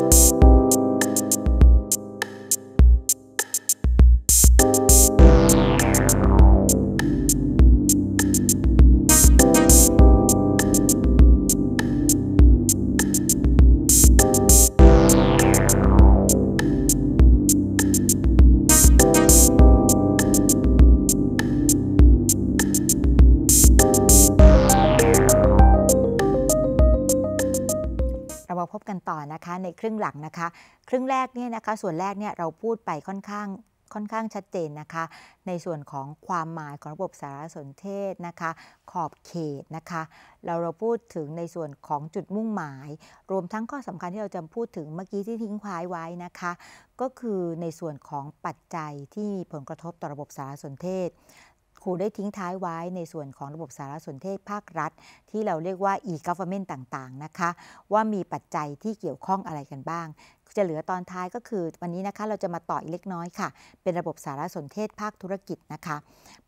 you ต่อนะคะ ในครึ่งหลังนะคะ ครึ่งแรกเนี่ยนะคะ ส่วนแรกเนี่ยเราพูดไปค่อนข้างค่อนข้างชัดเจนนะคะ ในส่วนของความหมายของระบบสารสนเทศนะคะ ขอบเขตนะคะ เราเราพูดถึงในส่วนของจุดมุ่งหมาย รวมทั้งข้อสำคัญที่เราจะพูดถึงเมื่อกี้ที่ทิ้งควายไว้นะคะ ก็คือในส่วนของปัจจัยที่มีผลกระทบต่อระบบสารสนเทศรูได้ทิ้งท้ายไว้ในส่วนของระบบสารสนเทศภาครัฐ ที่เราเรียกว่า e-government ต่าง ๆ นะคะ ว่ามีปัจจัยที่เกี่ยวข้องอะไรกันบ้างจะเหลือตอนท้ายก็คือวันนี้นะคะเราจะมาต่ออีกเล็กน้อยค่ะ เป็นระบบสารสนเทศภาคธุรกิจนะคะ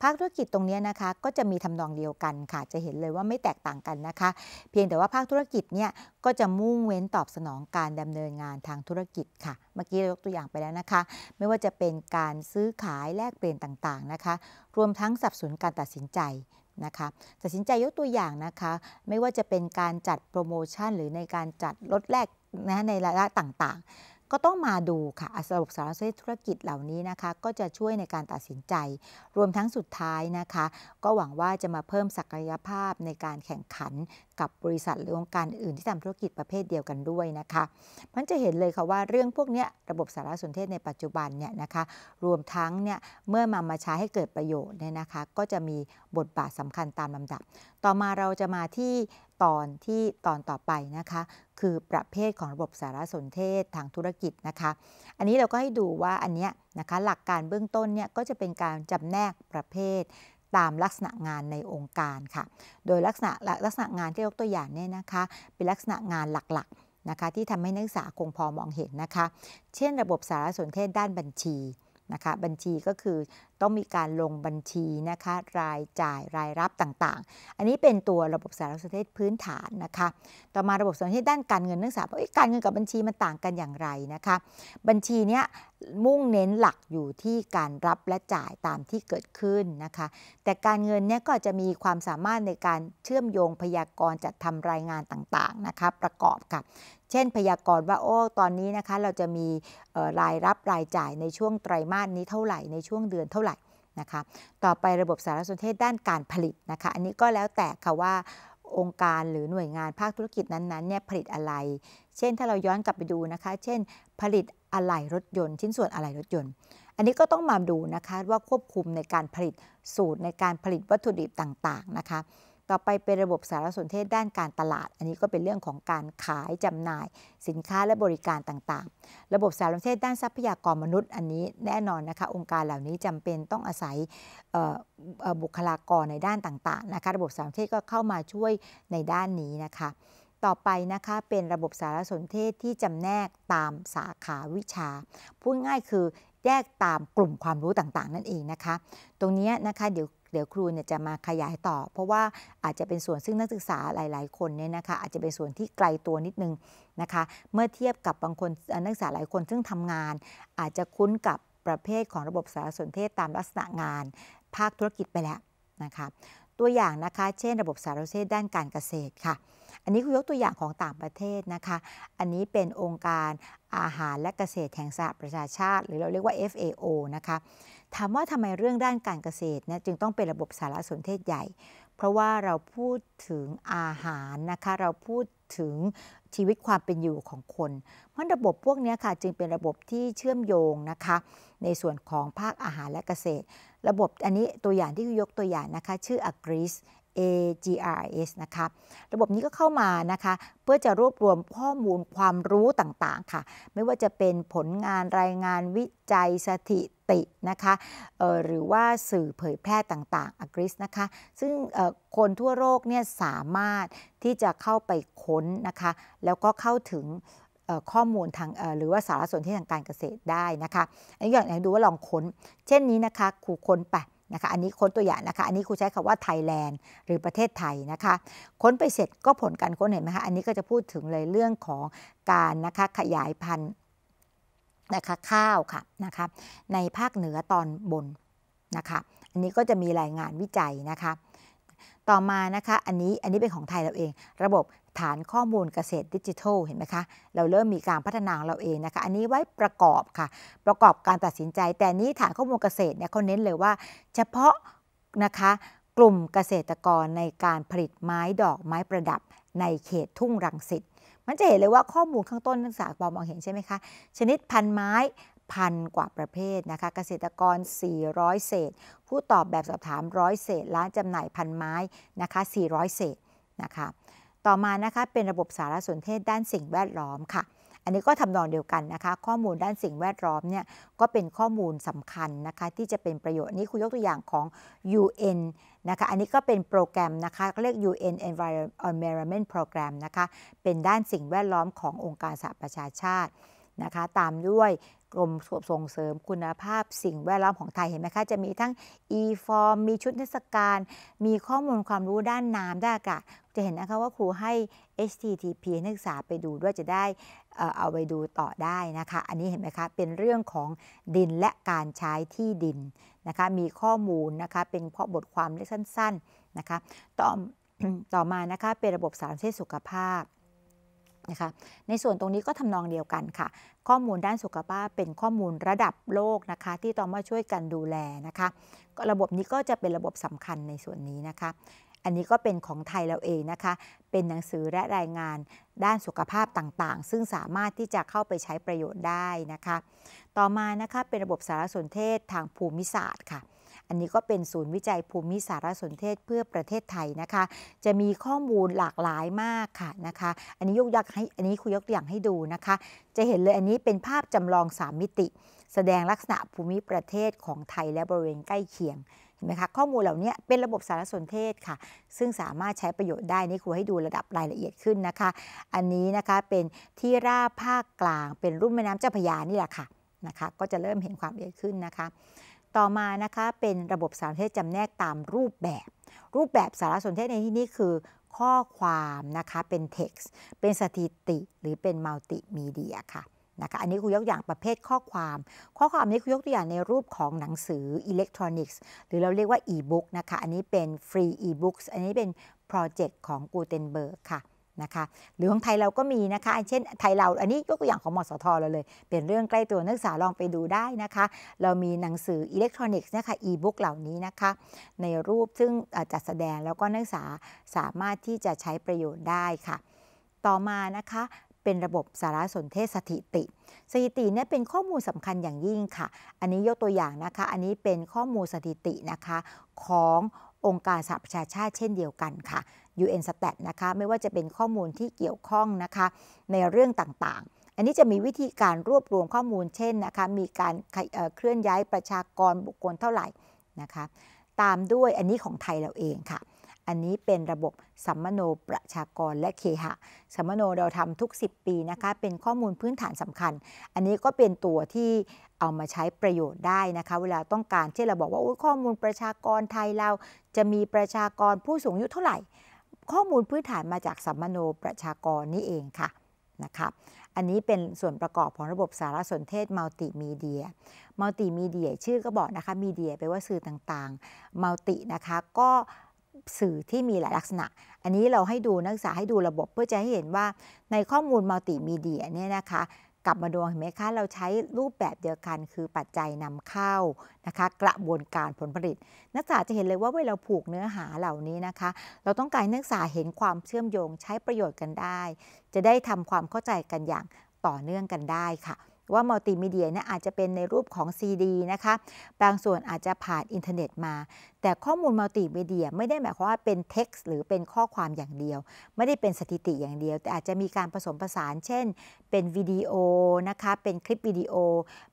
ภาคธุรกิจตรงนี้นะคะก็จะมีทำนองเดียวกันค่ะ จะเห็นเลยว่าไม่แตกต่างกันนะคะ เพียงแต่ว่าภาคธุรกิจเนี่ยก็จะมุ่งเว้นตอบสนองการดำเนินงานทางธุรกิจค่ะ เมื่อกี้ยกตัวอย่างไปแล้วนะคะ ไม่ว่าจะเป็นการซื้อขายแลกเปลี่ยนต่างๆนะคะรวมทั้งสับสนการตัดสินใจนะคะตัดสินใจยกตัวอย่างนะคะ ไม่ว่าจะเป็นการจัดโปรโมชั่น หรือในการจัดลดแลกนะในระยัะต่างๆ ก็ต้องมาดูค่ะระบบสารสนเทศธุรกิจเหล่านี้นะคะก็จะช่วยในการตัดสินใจ รวมทั้งสุดท้ายนะคะ ก็หวังว่าจะมาเพิ่มศักยภาพ ในการแข่งขันกับบริษัทหรือองค์การอื่นที่ทำธุรกิจประเภทเดียวกันด้วยนะคะมันจะเห็นเลยค่ะว่าเรื่องพวกนี้ระบบสารสนเทศในปัจจุบันเนี่ยนะคะรวมทั้งเนี่ยเมื่อมามาใช้ให้เกิดประโยชน์เนี่ยนะคะก็จะมีบทบาทสำคัญตามลำดับ ต่อมาเราจะมาที่ตอนที่ตอนต่อไปนะคะคือประเภทของระบบสารสนเทศทางธุรกิจนะคะ อันนี้เราก็ให้ดูว่าอันเนี้ยนะคะหลักการเบื้องต้นเนี่ยก็จะเป็นการจำแนกประเภทตามลักษณะงานในองค์การค่ะ โดยลักษณะลักษณะงานที่ยกตัวอย่างเนี่ยนะคะเป็นลักษณะงานหลักๆนะคะที่ทำให้นักศึกษาคงพอมองเห็นนะคะเช่นระบบสารสนเทศด้านบัญชีนะคะบัญชีก็คือต้องมีการลงบัญชีนะคะรายจ่ายรายรับต่างๆ อันนี้เป็นตัวระบบสารสนเทศพื้นฐานนะคะต่อมาระบบสารสนเทศด้านการเงินนักศึกษากการเงินกับบัญชี มันต่างกันอย่างไรนะคะบัญชีเนี้ยมุ่งเน้นหลักอยู่ที่การรับและจ่ายตามที่เกิดขึ้นนะคะแต่การเงินเนี้ยก็จะมีความสามารถในการเชื่อมโยงพยากรณ์จัดทำรายงานต่างๆนะคะประกอบกับเช่นพยากรณ์ว่าโอ้ตอนนี้นะคะเราจะมีรายรับรายจ่ายในช่วงไตรมาสนี้เท่าไหร่ในช่วงเดือนเท่าไหร่นะคะต่อไประบบสารสนเทศด้านการผลิตนะคะ อันนี้ก็แล้วแต่ค่ะว่าองค์การหรือหน่วยงานภาคธุรกิจนั้นๆเนี่ยผลิตอะไร เช่นถ้าเราย้อนกลับไปดูนะคะ เช่น ผลิตอะไหล่รถยนต์ ชิ้นส่วนอะไหล่รถยนต์ อันนี้ก็ต้องมาดูนะคะว่าควบคุมในการผลิตสูตรในการผลิตวัตถุดิบต่างๆ นะคะต่อไปเป็นระบบสารสนเทศด้านการตลาด อันนี้ก็เป็นเรื่องของการขายจำหน่าย สินค้าและบริการต่างๆ ระบบสารสนเทศด้านทรัพยากรมนุษย์ อันนี้แน่นอนนะคะองค์การเหล่านี้จำเป็นต้องอาศัยบุคลากรในด้านต่างๆนะคะระบบสารสนเทศก็เข้ามาช่วยในด้านนี้นะคะต่อไปนะคะเป็นระบบสารสนเทศที่จำแนกตามสาขาวิชาพูดง่ายคือแยกตามกลุ่มความรู้ต่างๆนั่นเองนะคะตรงนี้นะคะเดี๋ยวเดี๋ยวครูเนี่ยจะมาขยายต่อ เพราะว่าอาจจะเป็นส่วนซึ่งนักศึกษาหลาย ๆ คนเนี่ยนะคะอาจจะเป็นส่วนที่ไกลตัวนิดนึงนะคะเมื่อเทียบกับบางคนนักศึกษาหลายคนซึ่งทำงาน อาจจะคุ้นกับประเภทของระบบสารสนเทศตามลักษณะงาน ภาคธุรกิจไปแล้วนะคะตัวอย่างนะคะ เช่น ระบบสารสนเทศด้านการเกษตรค่ะอันนี้คือยกตัวอย่างของต่างประเทศนะคะ อันนี้เป็นองค์การอาหารและเกษตรแห่งสหประชาชาติ หรือเราเรียกว่า FAO นะคะถามว่าทำไมเรื่องด้านการเกษตรนยจึงต้องเป็นระบบสารสนเทศใหญ่ เพราะว่าเราพูดถึงอาหารนะคะ เราพูดถึงชีวิตความเป็นอยู่ของคน เพราะระบบพวกนี้ค่ะจึงเป็นระบบที่เชื่อมโยงนะคะในส่วนของภาคอาหารและเกษตร ระบบอันนี้ตัวอย่างที่ยกตัวอย่างนะคะชื่อ Agris AGRS นะคะ ระบบนี้ก็เข้ามานะคะเพื่อจะรวบรวมข้อมูลความรู้ต่างๆ ค่ะไม่ว่าจะเป็นผลงานรายงานวิจัยสถิตินะคะหรือว่าสื่อเผยแพร่ต่างๆอกริสนะคะซึ่งคนทั่วโลกเนี่ยสามารถที่จะเข้าไปค้นนะคะแล้วก็เข้าถึงข้อมูลทางหรือว่าสารสนเทศทางการเกษตรได้นะคะอันนี้อยให้ดูว่าลองค้น เช่นนี้นะคะครูค้นไปนะคะอันนี้ค้นตัวอย่างนะคะอันนี้ครูใช้คำว่าไทยแลนด์หรือประเทศไทยนะคะค้นไปเสร็จก็ผลการค้นเห็นไหมคะอันนี้ก็จะพูดถึงเลยเรื่องของการนะคะขยายพันธุ์นะคะข้าวค่ะนะคะในภาคเหนือตอนบนนะคะอันนี้ก็จะมีรายงานวิจัยนะคะต่อมานะคะอันนี้อันนี้เป็นของไทยเราเอง ระบบฐานข้อมูลเกษตรดิจิทัลเห็นไหมคะ เราเริ่มมีการพัฒนาเราเองนะคะอันนี้ไว้ประกอบค่ะประกอบการตัดสินใจ แต่นี้ฐานข้อมูลเกษตรเนี่ยเขาเน้นเลยว่า เฉพาะนะคะกลุ่มเกษตรกรในการผลิตไม้ดอกไม้ประดับในเขตทุ่งรังสิตมันจะเห็นเลยว่าข้อมูลข้างต้นนักศึกษาพอมองเห็นใช่ไหมคะชนิดพันไม้พันกว่าประเภท นะคะเกษตรกร 400 เศษ ผู้ตอบแบบสอบถาม 100 เศษร้านจำหน่ายพันไม้นะคะ 400 เศษนะคะต่อมานะคะ เป็นระบบสารสนเทศด้านสิ่งแวดล้อมค่ะ อันนี้ก็ทำนองเดียวกันนะคะ ข้อมูลด้านสิ่งแวดล้อมเนี่ยก็เป็นข้อมูลสำคัญนะคะที่จะเป็นประโยชน์นี้คุณยกตัวอย่างของ UN นะคะ อันนี้ก็เป็นโปรแกรมนะคะ เรียก UN Environment Program นะคะ เป็นด้านสิ่งแวดล้อมขององค์การสหประชาชาติ นะคะ ตามด้วยกรมส่งเสริมคุณภาพสิ่งแวดล้อมของไทย เห็นไหมคะ จะมีทั้ง e-form มีชุดนิทรรศการ มีข้อมูลความรู้ด้านน้ำด้านอากาศจะเห็นนะคะว่าครูให้ HTTP นักศึกษาไปดูด้วยจะได้เอาไปดูต่อได้นะคะ อันนี้เห็นไหมคะ เป็นเรื่องของดินและการใช้ที่ดินนะคะมีข้อมูลนะคะเป็นเพาะบทความเล็กสั้นๆนะคะต่อต่อมานะคะเป็นระบบสารเทศสุขภาพนะคะในส่วนตรงนี้ก็ทำนองเดียวกันค่ะ ข้อมูลด้านสุขภาพเป็นข้อมูลระดับโลกนะคะที่ต้องมาช่วยกันดูแลนะคะระบบนี้ก็จะเป็นระบบสำคัญในส่วนนี้นะคะ อันนี้ก็เป็นของไทยเราเองนะคะเป็นหนังสือและรายงานด้านสุขภาพต่างๆ ซึ่งสามารถที่จะเข้าไปใช้ประโยชน์ได้นะคะ ต่อมานะคะเป็นระบบสารสนเทศทางภูมิศาสตร์ค่ะอันนี้ก็เป็นศูนย์วิจัยภูมิสารสนเทศเพื่อประเทศไทยนะคะ จะมีข้อมูลหลากหลายมากค่ะนะคะ อันนี้ยกยักให้อันนี้คุยยกตัวอย่างให้ดูนะคะ จะเห็นเลยอันนี้เป็นภาพจำลอง 3 มิติ แสดงลักษณะภูมิประเทศของไทยและบริเวณใกล้เคียง เห็นไหมคะข้อมูลเหล่านี้เป็นระบบสารสนเทศค่ะ ซึ่งสามารถใช้ประโยชน์ได้นี่ครูให้ดูระดับรายละเอียดขึ้นนะคะ อันนี้นะคะเป็นที่ราบภาคกลาง เป็นรุ่มแม่น้ำเจ้าพยานี่แหละค่ะ นะคะก็จะเริ่มเห็นความละเอียดขึ้นนะคะต่อมานะคะ เป็นระบบสารสนเทศจำแนกตามรูปแบบ รูปแบบสารสนเทศในที่นี้คือข้อความนะคะ เป็นเท็กซ์เป็นสถิติหรือเป็นมัลติมีเดียค่ะนะคะอันนี้คือยกอย่างประเภทข้อความ ข้อความนี้คือยกตัวอย่างในรูปของหนังสืออิเล็กทรอนิกส์ หรือเราเรียกว่าอีบุ๊กนะคะ อันนี้เป็นฟรีอีบุ๊กอันนี้เป็นโปรเจกต์ของกูเทนเบิร์กค่ะนะคะหรือของไทยเราก็มีนะคะ เช่นไทยเราอันนี้ยกตัวอย่างของมสทเราเลย เป็นเรื่องใกล้ตัวนักศึกษาลองไปดูได้นะคะ เรามีหนังสืออิเล็กทรอนิกส์นะคะอีบุ๊กเหล่านี้นะคะ ในรูปซึ่งจัดแสดงแล้วก็นักศึกษาสามารถที่จะใช้ประโยชน์ได้ค่ะ ต่อมานะคะเป็นระบบสารสนเทศสถิติ สถิติเนี่ยเป็นข้อมูลสำคัญอย่างยิ่งค่ะ อันนี้ยกตัวอย่างนะคะ อันนี้เป็นข้อมูลสถิตินะคะ ขององค์การสหประชาชาติ เช่นเดียวกันค่ะ UN Stat นะคะไม่ว่าจะเป็นข้อมูลที่เกี่ยวข้องนะคะในเรื่องต่าง ๆ อันนี้จะมีวิธีการรวบรวมข้อมูลเช่นนะคะมีการเคลื่อนย้ายประชากรบุคคลเท่าไหร่นะคะตามด้วยอันนี้ของไทยเราเองค่ะ อันนี้เป็นระบบสัมมโนประชากรและเคหะสัมมโนเราทำทุก 10 ปีนะคะเป็นข้อมูลพื้นฐานสำคัญ อันนี้ก็เป็นตัวที่เอามาใช้ประโยชน์ได้นะคะเวลาต้องการเช่นเราบอกว่าข้อมูลประชากรไทยเราจะมีประชากรผู้สูงอายุเท่าไหร่ข้อมูลพื้นฐานมาจากสัมมโนประชากรนี่เองค่ะนะคะ อันนี้เป็นส่วนประกอบของระบบสารสนเทศมัลติมีเดีย มัลติมีเดียชื่อก็บอกนะคะมีเดียแปลว่าสื่อต่างๆ มัลตินะคะก็สื่อที่มีหลายลักษณะ อันนี้เราให้ดูนักศึกษาให้ดูระบบเพื่อจะให้เห็นว่าในข้อมูลมัลติมีเดียเนี่ยนะคะกลับมาดวงเห็นไหมคะ เราใช้รูปแบบเดียวกันคือปัจจัยนำเข้านะคะ กระบวนการผลผลิต นักศึกษาจะเห็นเลยว่าเวลาาผูกเนื้อหาเหล่านี้นะคะ เราต้องการนักศึกษาเห็นความเชื่อมโยง ใช้ประโยชน์กันได้ จะได้ทำความเข้าใจกันอย่างต่อเนื่องกันได้ค่ะว่ามัลติมีเดียเนี่ยอาจจะเป็นในรูปของ CD นะคะบางส่วนอาจจะผ่านอินเทอร์เน็ตมา แต่ข้อมูลมัลติมีเดียไม่ได้หมายความว่าเป็นเท็กซ์หรือเป็นข้อความอย่างเดียว ไม่ได้เป็นสถิติอย่างเดียว แต่อาจจะมีการผสมผสาน เช่นเป็นวิดีโอนะคะเป็นคลิปวิดีโอ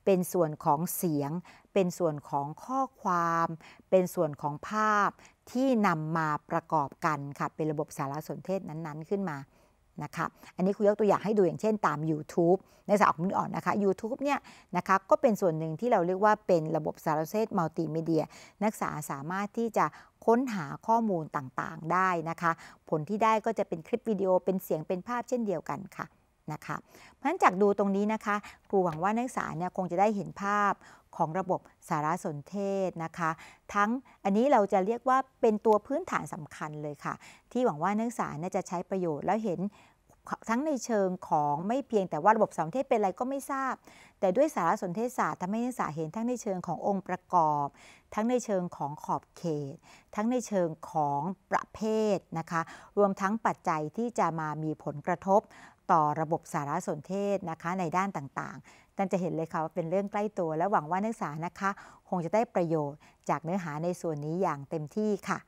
เป็นส่วนของเสียง เป็นส่วนของข้อความ เป็นส่วนของภาพที่นำมาประกอบกันค่ะเป็นระบบสารสนเทศนั้นๆขึ้นมานะคะอันนี้ครูยกตัวอย่างให้ดูอย่างเช่นตาม YouTube ในสาวของมืออ่อนนะคะ YouTube เนี่ยนะคะก็เป็นส่วนหนึ่งที่เราเรียกว่าเป็นระบบสารสนเทศมัลติมีเดียนักศึกษาสามารถที่จะค้นหาข้อมูลต่างๆได้นะคะ ผลที่ได้ก็จะเป็นคลิปวิดีโอเป็นเสียงเป็นภาพเช่นเดียวกันค่ะนะคะเพราะฉะนั้นจากดูตรงนี้นะคะครูหวังว่านักศึกษาเนี่ยคงจะได้เห็นภาพของระบบสารสนเทศนะคะ ทั้งอันนี้เราจะเรียกว่าเป็นตัวพื้นฐานสำคัญเลยค่ะ ที่หวังว่านักศึกษาจะใช้ประโยชน์แล้วเห็นทั้งในเชิงของไม่เพียงแต่ว่าระบบสารสนเทศเป็นอะไรก็ไม่ทราบ แต่ด้วยสารสนเทศศาสตร์ทำให้นักศึกษาเห็นทั้งในเชิงขององค์ประกอบ ทั้งในเชิงของขอบเขต ทั้งในเชิงของประเภทนะคะ รวมทั้งปัจจัยที่จะมามีผลกระทบต่อระบบสารสนเทศนะคะในด้านต่างๆท่านจะเห็นเลยค่ะว่าเป็นเรื่องใกล้ตัว และหวังว่านักศึกษานะคะ คงจะได้ประโยชน์จากเนื้อหาในส่วนนี้อย่างเต็มที่ค่ะ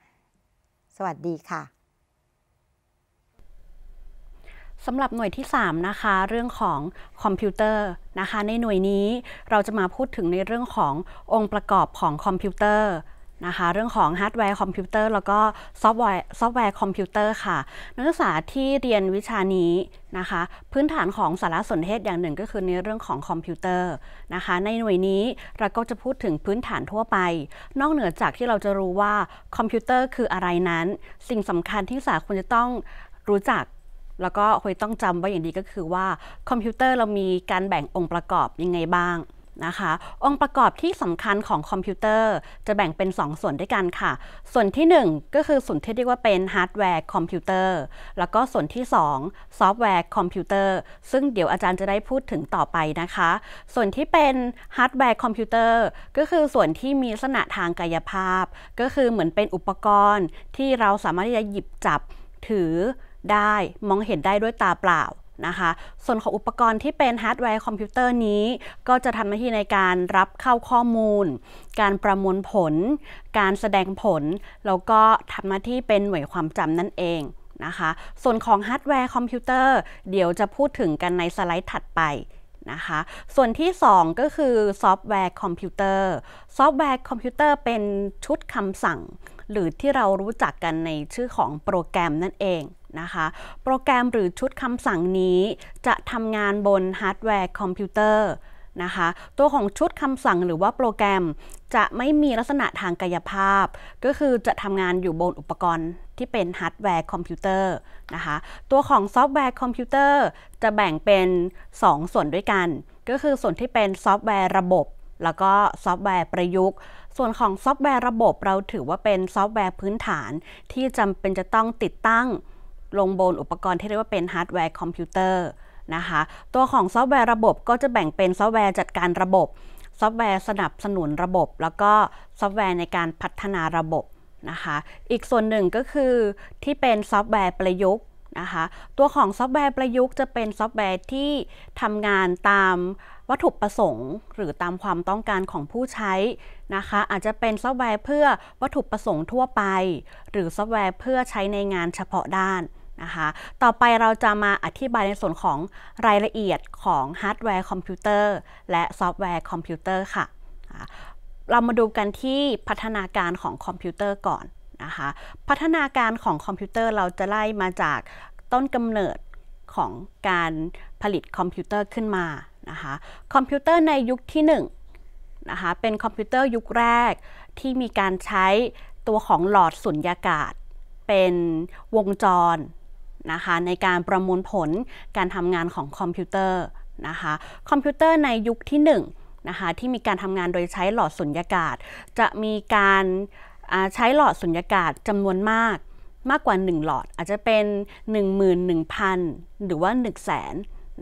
สวัสดีค่ะ สำหรับหน่วยที่ 3 นะคะ เรื่องของคอมพิวเตอร์นะคะ ในหน่วยนี้เราจะมาพูดถึงในเรื่องขององค์ประกอบของคอมพิวเตอร์นะคะเรื่องของฮาร์ดแวร์คอมพิวเตอร์แล้วก็ซอฟต์แวร์ซอฟต์แวร์คอมพิวเตอร์ค่ะ นักศึกษาที่เรียนวิชานี้นะคะพื้นฐานของสารสนเทศอย่างหนึ่งก็คือในเรื่องของคอมพิวเตอร์นะคะในหน่วยนี้เราก็จะพูดถึงพื้นฐานทั่วไป นอกเหนือจากที่เราจะรู้ว่าคอมพิวเตอร์คืออะไรนั้น สิ่งสำคัญที่ศาสศึกษาควรจะต้องรู้จัก แล้วก็ควรต้องจำไว้อย่างดีก็คือว่า คอมพิวเตอร์เรามีการแบ่งองค์ประกอบยังไงบ้างนะคะองค์ประกอบที่สำคัญของคอมพิวเตอร์ จะแบ่งเป็น 2 ส่วนด้วยกันค่ะ ส่วนที่ 1 ก็คือส่วนที่เรียกว่าเป็นฮาร์ดแวร์คอมพิวเตอร์แล้วก็ส่วนที่ 2 ซอฟต์แวร์คอมพิวเตอร์ ซึ่งเดี๋ยวอาจารย์จะได้พูดถึงต่อไปนะคะ ส่วนที่เป็นฮาร์ดแวร์คอมพิวเตอร์ ก็คือส่วนที่มีลักษณะทางกายภาพ ก็คือเหมือนเป็นอุปกรณ์ที่เราสามารถที่จะหยิบจับถือได้มองเห็นได้ด้วยตาเปล่านะคะ ส่วนของอุปกรณ์ที่เป็นฮาร์ดแวร์คอมพิวเตอร์นี้ ก็จะทำหน้าที่ในการรับเข้าข้อมูล การประมวลผล การแสดงผล แล้วก็ทำหน้าที่เป็นหน่วยความจำนั่นเองนะคะ ส่วนของฮาร์ดแวร์คอมพิวเตอร์เดี๋ยวจะพูดถึงกันในสไลด์ถัดไปนะคะ ส่วนที่ 2 ก็คือ ซอฟต์แวร์คอมพิวเตอร์ ซอฟต์แวร์คอมพิวเตอร์ เป็นชุดคำสั่ง หรือที่เรารู้จักกันในชื่อของโปรแกรมนั่นเองนะคะโปรแกรมหรือชุดคำสั่งนี้ จะทำงานบนฮาร์ดแวร์คอมพิวเตอร์นะคะ ตัวของชุดคำสั่งหรือว่าโปรแกรมจะไม่มีลักษณะทางกายภาพ ก็คือจะทำงานอยู่บนอุปกรณ์ ที่เป็นฮาร์ดแวร์คอมพิวเตอร์นะคะ ตัวของซอฟต์แวร์คอมพิวเตอร์จะแบ่งเป็น 2 ส่วนด้วยกัน ก็คือส่วนที่เป็นซอฟต์แวร์ระบบ แล้วก็ซอฟต์แวร์ประยุกต์ ส่วนของซอฟต์แวร์ระบบเราถือว่าเป็นซอฟต์แวร์พื้นฐาน ที่จำเป็นจะต้องติดตั้งลงบนอุปกรณ์ที่เรียกว่าเป็นฮาร์ดแวร์คอมพิวเตอร์นะคะ ตัวของซอฟต์แวร์ระบบก็จะแบ่งเป็นซอฟต์แวร์จัดการระบบ ซอฟต์แวร์สนับสนุนระบบ แล้วก็ซอฟต์แวร์ในการพัฒนาระบบนะคะ อีกส่วนหนึ่งก็คือที่เป็นซอฟต์แวร์ประยุกต์นะคะ ตัวของซอฟต์แวร์ประยุกต์จะเป็นซอฟต์แวร์ที่ทำงานตามวัตถุประสงค์หรือตามความต้องการของผู้ใช้นะคะ อาจจะเป็นซอฟต์แวร์เพื่อวัตถุประสงค์ทั่วไป หรือซอฟต์แวร์เพื่อใช้ในงานเฉพาะด้านนะคะต่อไปเราจะมาอธิบายในส่วนของรายละเอียดของฮาร์ดแวร์คอมพิวเตอร์ และซอฟต์แวร์คอมพิวเตอร์ค่ะ เรามาดูกันที่พัฒนาการของคอมพิวเตอร์ก่อนนะคะ พัฒนาการของคอมพิวเตอร์เราจะไล่มาจากต้นกำเนิดของการผลิตคอมพิวเตอร์ขึ้นมานะคะ คอมพิวเตอร์ในยุคที่1นนะคะเป็นคอมพิวเตอร์ยุคแรกที่มีการใช้ตัวของหลอดสุญญากาศ เป็นวงจรนะคะในการประมวลผลการทำงานของคอมพิวเตอร์นะคะคอมพิวเตอร์ในยุคที่1นนะคะที่มีการทำงานโดยใช้หลอดสุญญากาศ จะมีการใช้หลอดสุญญากาศจำนวนมากมากกว่า 1 หลอด อาจจะเป็น 11,000หรือว่า1 0 0 0 0แสน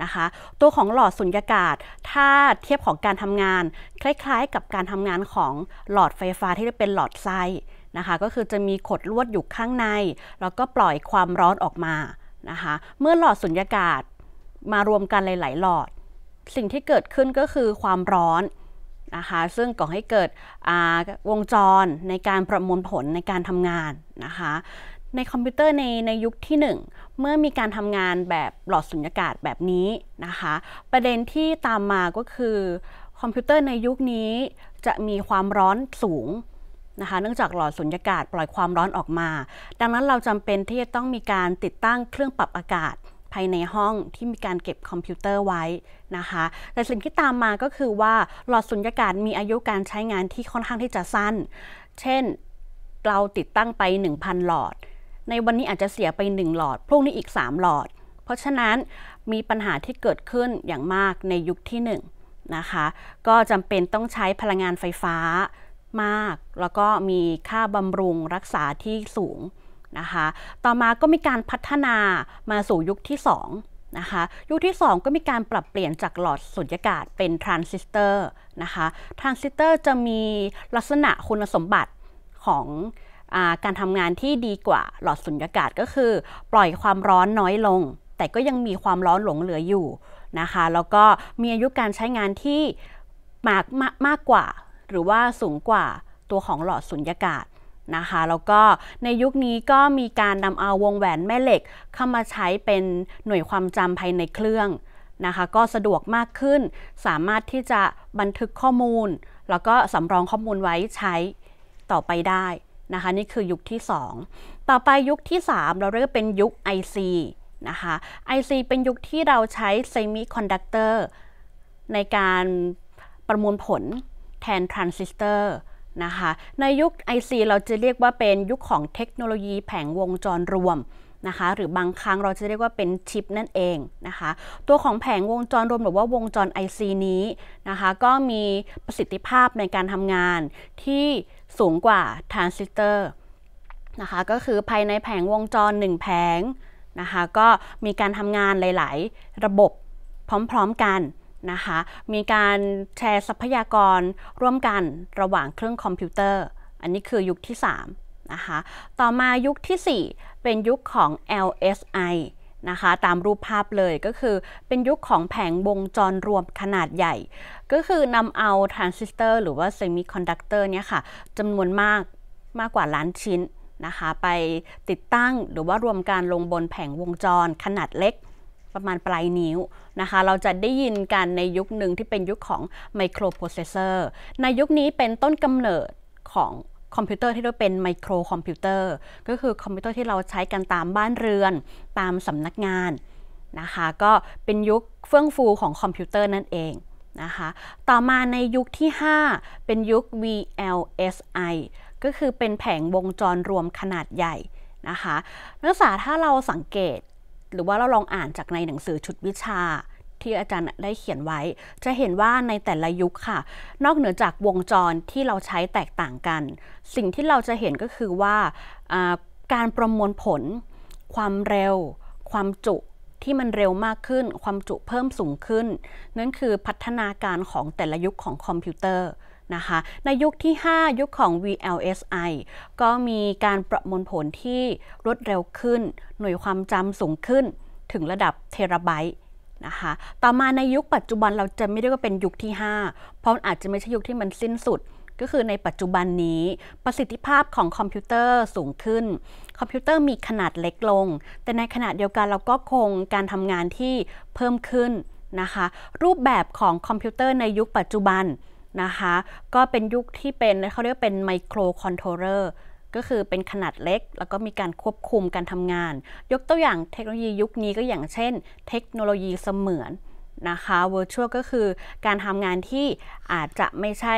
นะคะตัวของหลอดสุญญากาศถ้าเทียบของการทำงาน คล้ายๆ กับการทำงานของหลอดไฟฟ้าที่จะเป็นหลอดไส้นะคะก็คือจะมีขดลวดอยู่ข้างใน แล้วก็ปล่อยความร้อนออกมานะคะเมื่อหลอดสุญญากาศมารวมกันหลายๆ หลอด สิ่งที่เกิดขึ้นก็คือความร้อนนะคะซึ่งก่อให้เกิดวงจรในการประมวลผลในการทำงานนะคะในคอมพิวเตอร์ในในยุคที่ 1 เมื่อมีการทำงานแบบหลอดสุญญากาศแบบนี้นะคะประเด็นที่ตามมาก็คือ คอมพิวเตอร์ในยุคนี้จะมีความร้อนสูงนะคะเนื่องจากหลอดสุญญากาศปล่อยความร้อนออกมา ดังนั้นเราจำเป็นที่จะต้องมีการติดตั้งเครื่องปรับอากาศภายในห้องที่มีการเก็บคอมพิวเตอร์ไว้นะคะแต่สิ่งที่ตามมาก็คือว่าหลอดสุญญากาศมีอายุการใช้งานที่ค่อนข้างที่จะสั้น เช่นเราติดตั้งไป 1,000 หลอด ในวันนี้อาจจะเสียไป 1 หลอด พรุ่งนี้อีก 3 หลอด เพราะฉะนั้นมีปัญหาที่เกิดขึ้นอย่างมากในยุคที่1นะคะ ก็จำเป็นต้องใช้พลังงานไฟฟ้ามากแล้วก็มีค่าบำรุงรักษาที่สูงนะคะ ต่อมาก็มีการพัฒนามาสู่ยุคที่2นะคะยุคที่ 2 ก็มีการปรับเปลี่ยนจากหลอดสุญญากาศเป็นทรานซิสเตอร์นะคะทรานซิสเตอร์จะมีลักษณะคุณสมบัติของอการทำงานที่ดีกว่า หลอดสุญญากาศก็คือ ปล่อยความร้อนน้อยลง แต่ก็ยังมีความร้อนหลงเหลืออยู่นะคะแล้วก็มีอายุการใช้งานที่มากมามากกว่าหรือว่าสูงกว่าตัวของหลอดสุญญากาศนะคะ แล้วก็ในยุคนี้ก็มีการนำเอาวงแหวนแม่เหล็ก เข้ามาใช้เป็นหน่วยความจำภายในเครื่องนะคะ ก็สะดวกมากขึ้น สามารถที่จะบันทึกข้อมูล แล้วก็สำรองข้อมูลไว้ใช้ต่อไปได้นะคะ นี่คือยุคที่ 2 ต่อไปยุคที่ 3 เราเรียกเป็นยุค IC นะคะ IC เป็นยุคที่เราใช้เซมิคอนดักเตอร์ในการประมวลผลแทนทรานซิสเตอร์นะคะ ในยุค IC เราจะเรียกว่าเป็นยุคของเทคโนโลยีแผงวงจรรวมนะคะหรือบางครั้งเราจะเรียกว่าเป็นชิปนั่นเองนะคะตัวของแผงวงจรรวม หรือว่าวงจร IC นี้นะคะก็มีประสิทธิภาพในการทำงานที่สูงกว่าทรานซิสเตอร์นะคะก็คือภายในแผงวงจร 1 แผงนะคะก็มีการทำงานหลาย ๆ ระบบพร้อม ๆ กันนะคะมีการแชร์ทรัพยากรร่วมกันระหว่างเครื่องคอมพิวเตอร์ อันนี้คือยุคที่ 3 นะคะ ต่อมายุคที่ 4 เป็นยุคของ LSI นะคะ ตามรูปภาพเลยก็คือเป็นยุคของแผงวงจรรวมขนาดใหญ่ ก็คือนำเอาทรานซิสเตอร์หรือว่าเซมิคอนดักเตอร์เนี่ยค่ะจำนวนมากมากกว่าล้านชิ้นนะคะ ไปติดตั้งหรือว่ารวมการลงบนแผงวงจรขนาดเล็กประมาณปลายนิ้ว นะคะ เราจะได้ยินกันในยุคหนึ่งที่เป็นยุคของไมโครโปรเซสเซอร์ ในยุคนี้เป็นต้นกำเนิดของคอมพิวเตอร์ที่เรียกเป็นไมโครคอมพิวเตอร์ ก็คือคอมพิวเตอร์ที่เราใช้กันตามบ้านเรือนตามสำนักงานนะคะ ก็เป็นยุคเฟื่องฟูของคอมพิวเตอร์นั่นเองนะคะ ต่อมาในยุคที่ 5 เป็นยุค VLSI ก็คือเป็นแผงวงจรรวมขนาดใหญ่นะคะ นักศึกษาถ้าเราสังเกตหรือว่าเราลองอ่านจากในหนังสือชุดวิชา ที่อาจารย์ได้เขียนไว้ จะเห็นว่าในแต่ละยุคค่ะนอกเหนือจากวงจรที่เราใช้แตกต่างกัน สิ่งที่เราจะเห็นก็คือว่าการประมวลผล ความเร็ว ความจุที่มันเร็วมากขึ้น ความจุเพิ่มสูงขึ้น นั่นคือพัฒนาการของแต่ละยุคของคอมพิวเตอร์นะคะในยุคที่ 5 ยุคของ VLSI ก็มีการประมวลผลที่รวดเร็วขึ้น หน่วยความจำสูงขึ้นถึงระดับเทราไบต์นะคะต่อมาในยุคปัจจุบันเราจะไม่เรียกว่าเป็นยุคที่ 5 เพราะอาจจะไม่ใช่ยุคที่มันสิ้นสุด ก็คือในปัจจุบันนี้ประสิทธิภาพของคอมพิวเตอร์สูงขึ้น คอมพิวเตอร์มีขนาดเล็กลง แต่ในขณะเดียวกันเราก็คงการทำงานที่เพิ่มขึ้นนะคะรูปแบบของคอมพิวเตอร์ในยุคปัจจุบันนะคะก็เป็นยุคที่เป็นเขาเรียกเป็นไมโครคอนโทรเลอร์ก็คือเป็นขนาดเล็ก แล้วก็มีการควบคุมการทำงาน ยกตัวอย่างเทคโนโลยียุคนี้ก็อย่างเช่นเทคโนโลยีเสมือนนะคะ virtual ก็คือการทำงานที่อาจจะไม่ใช่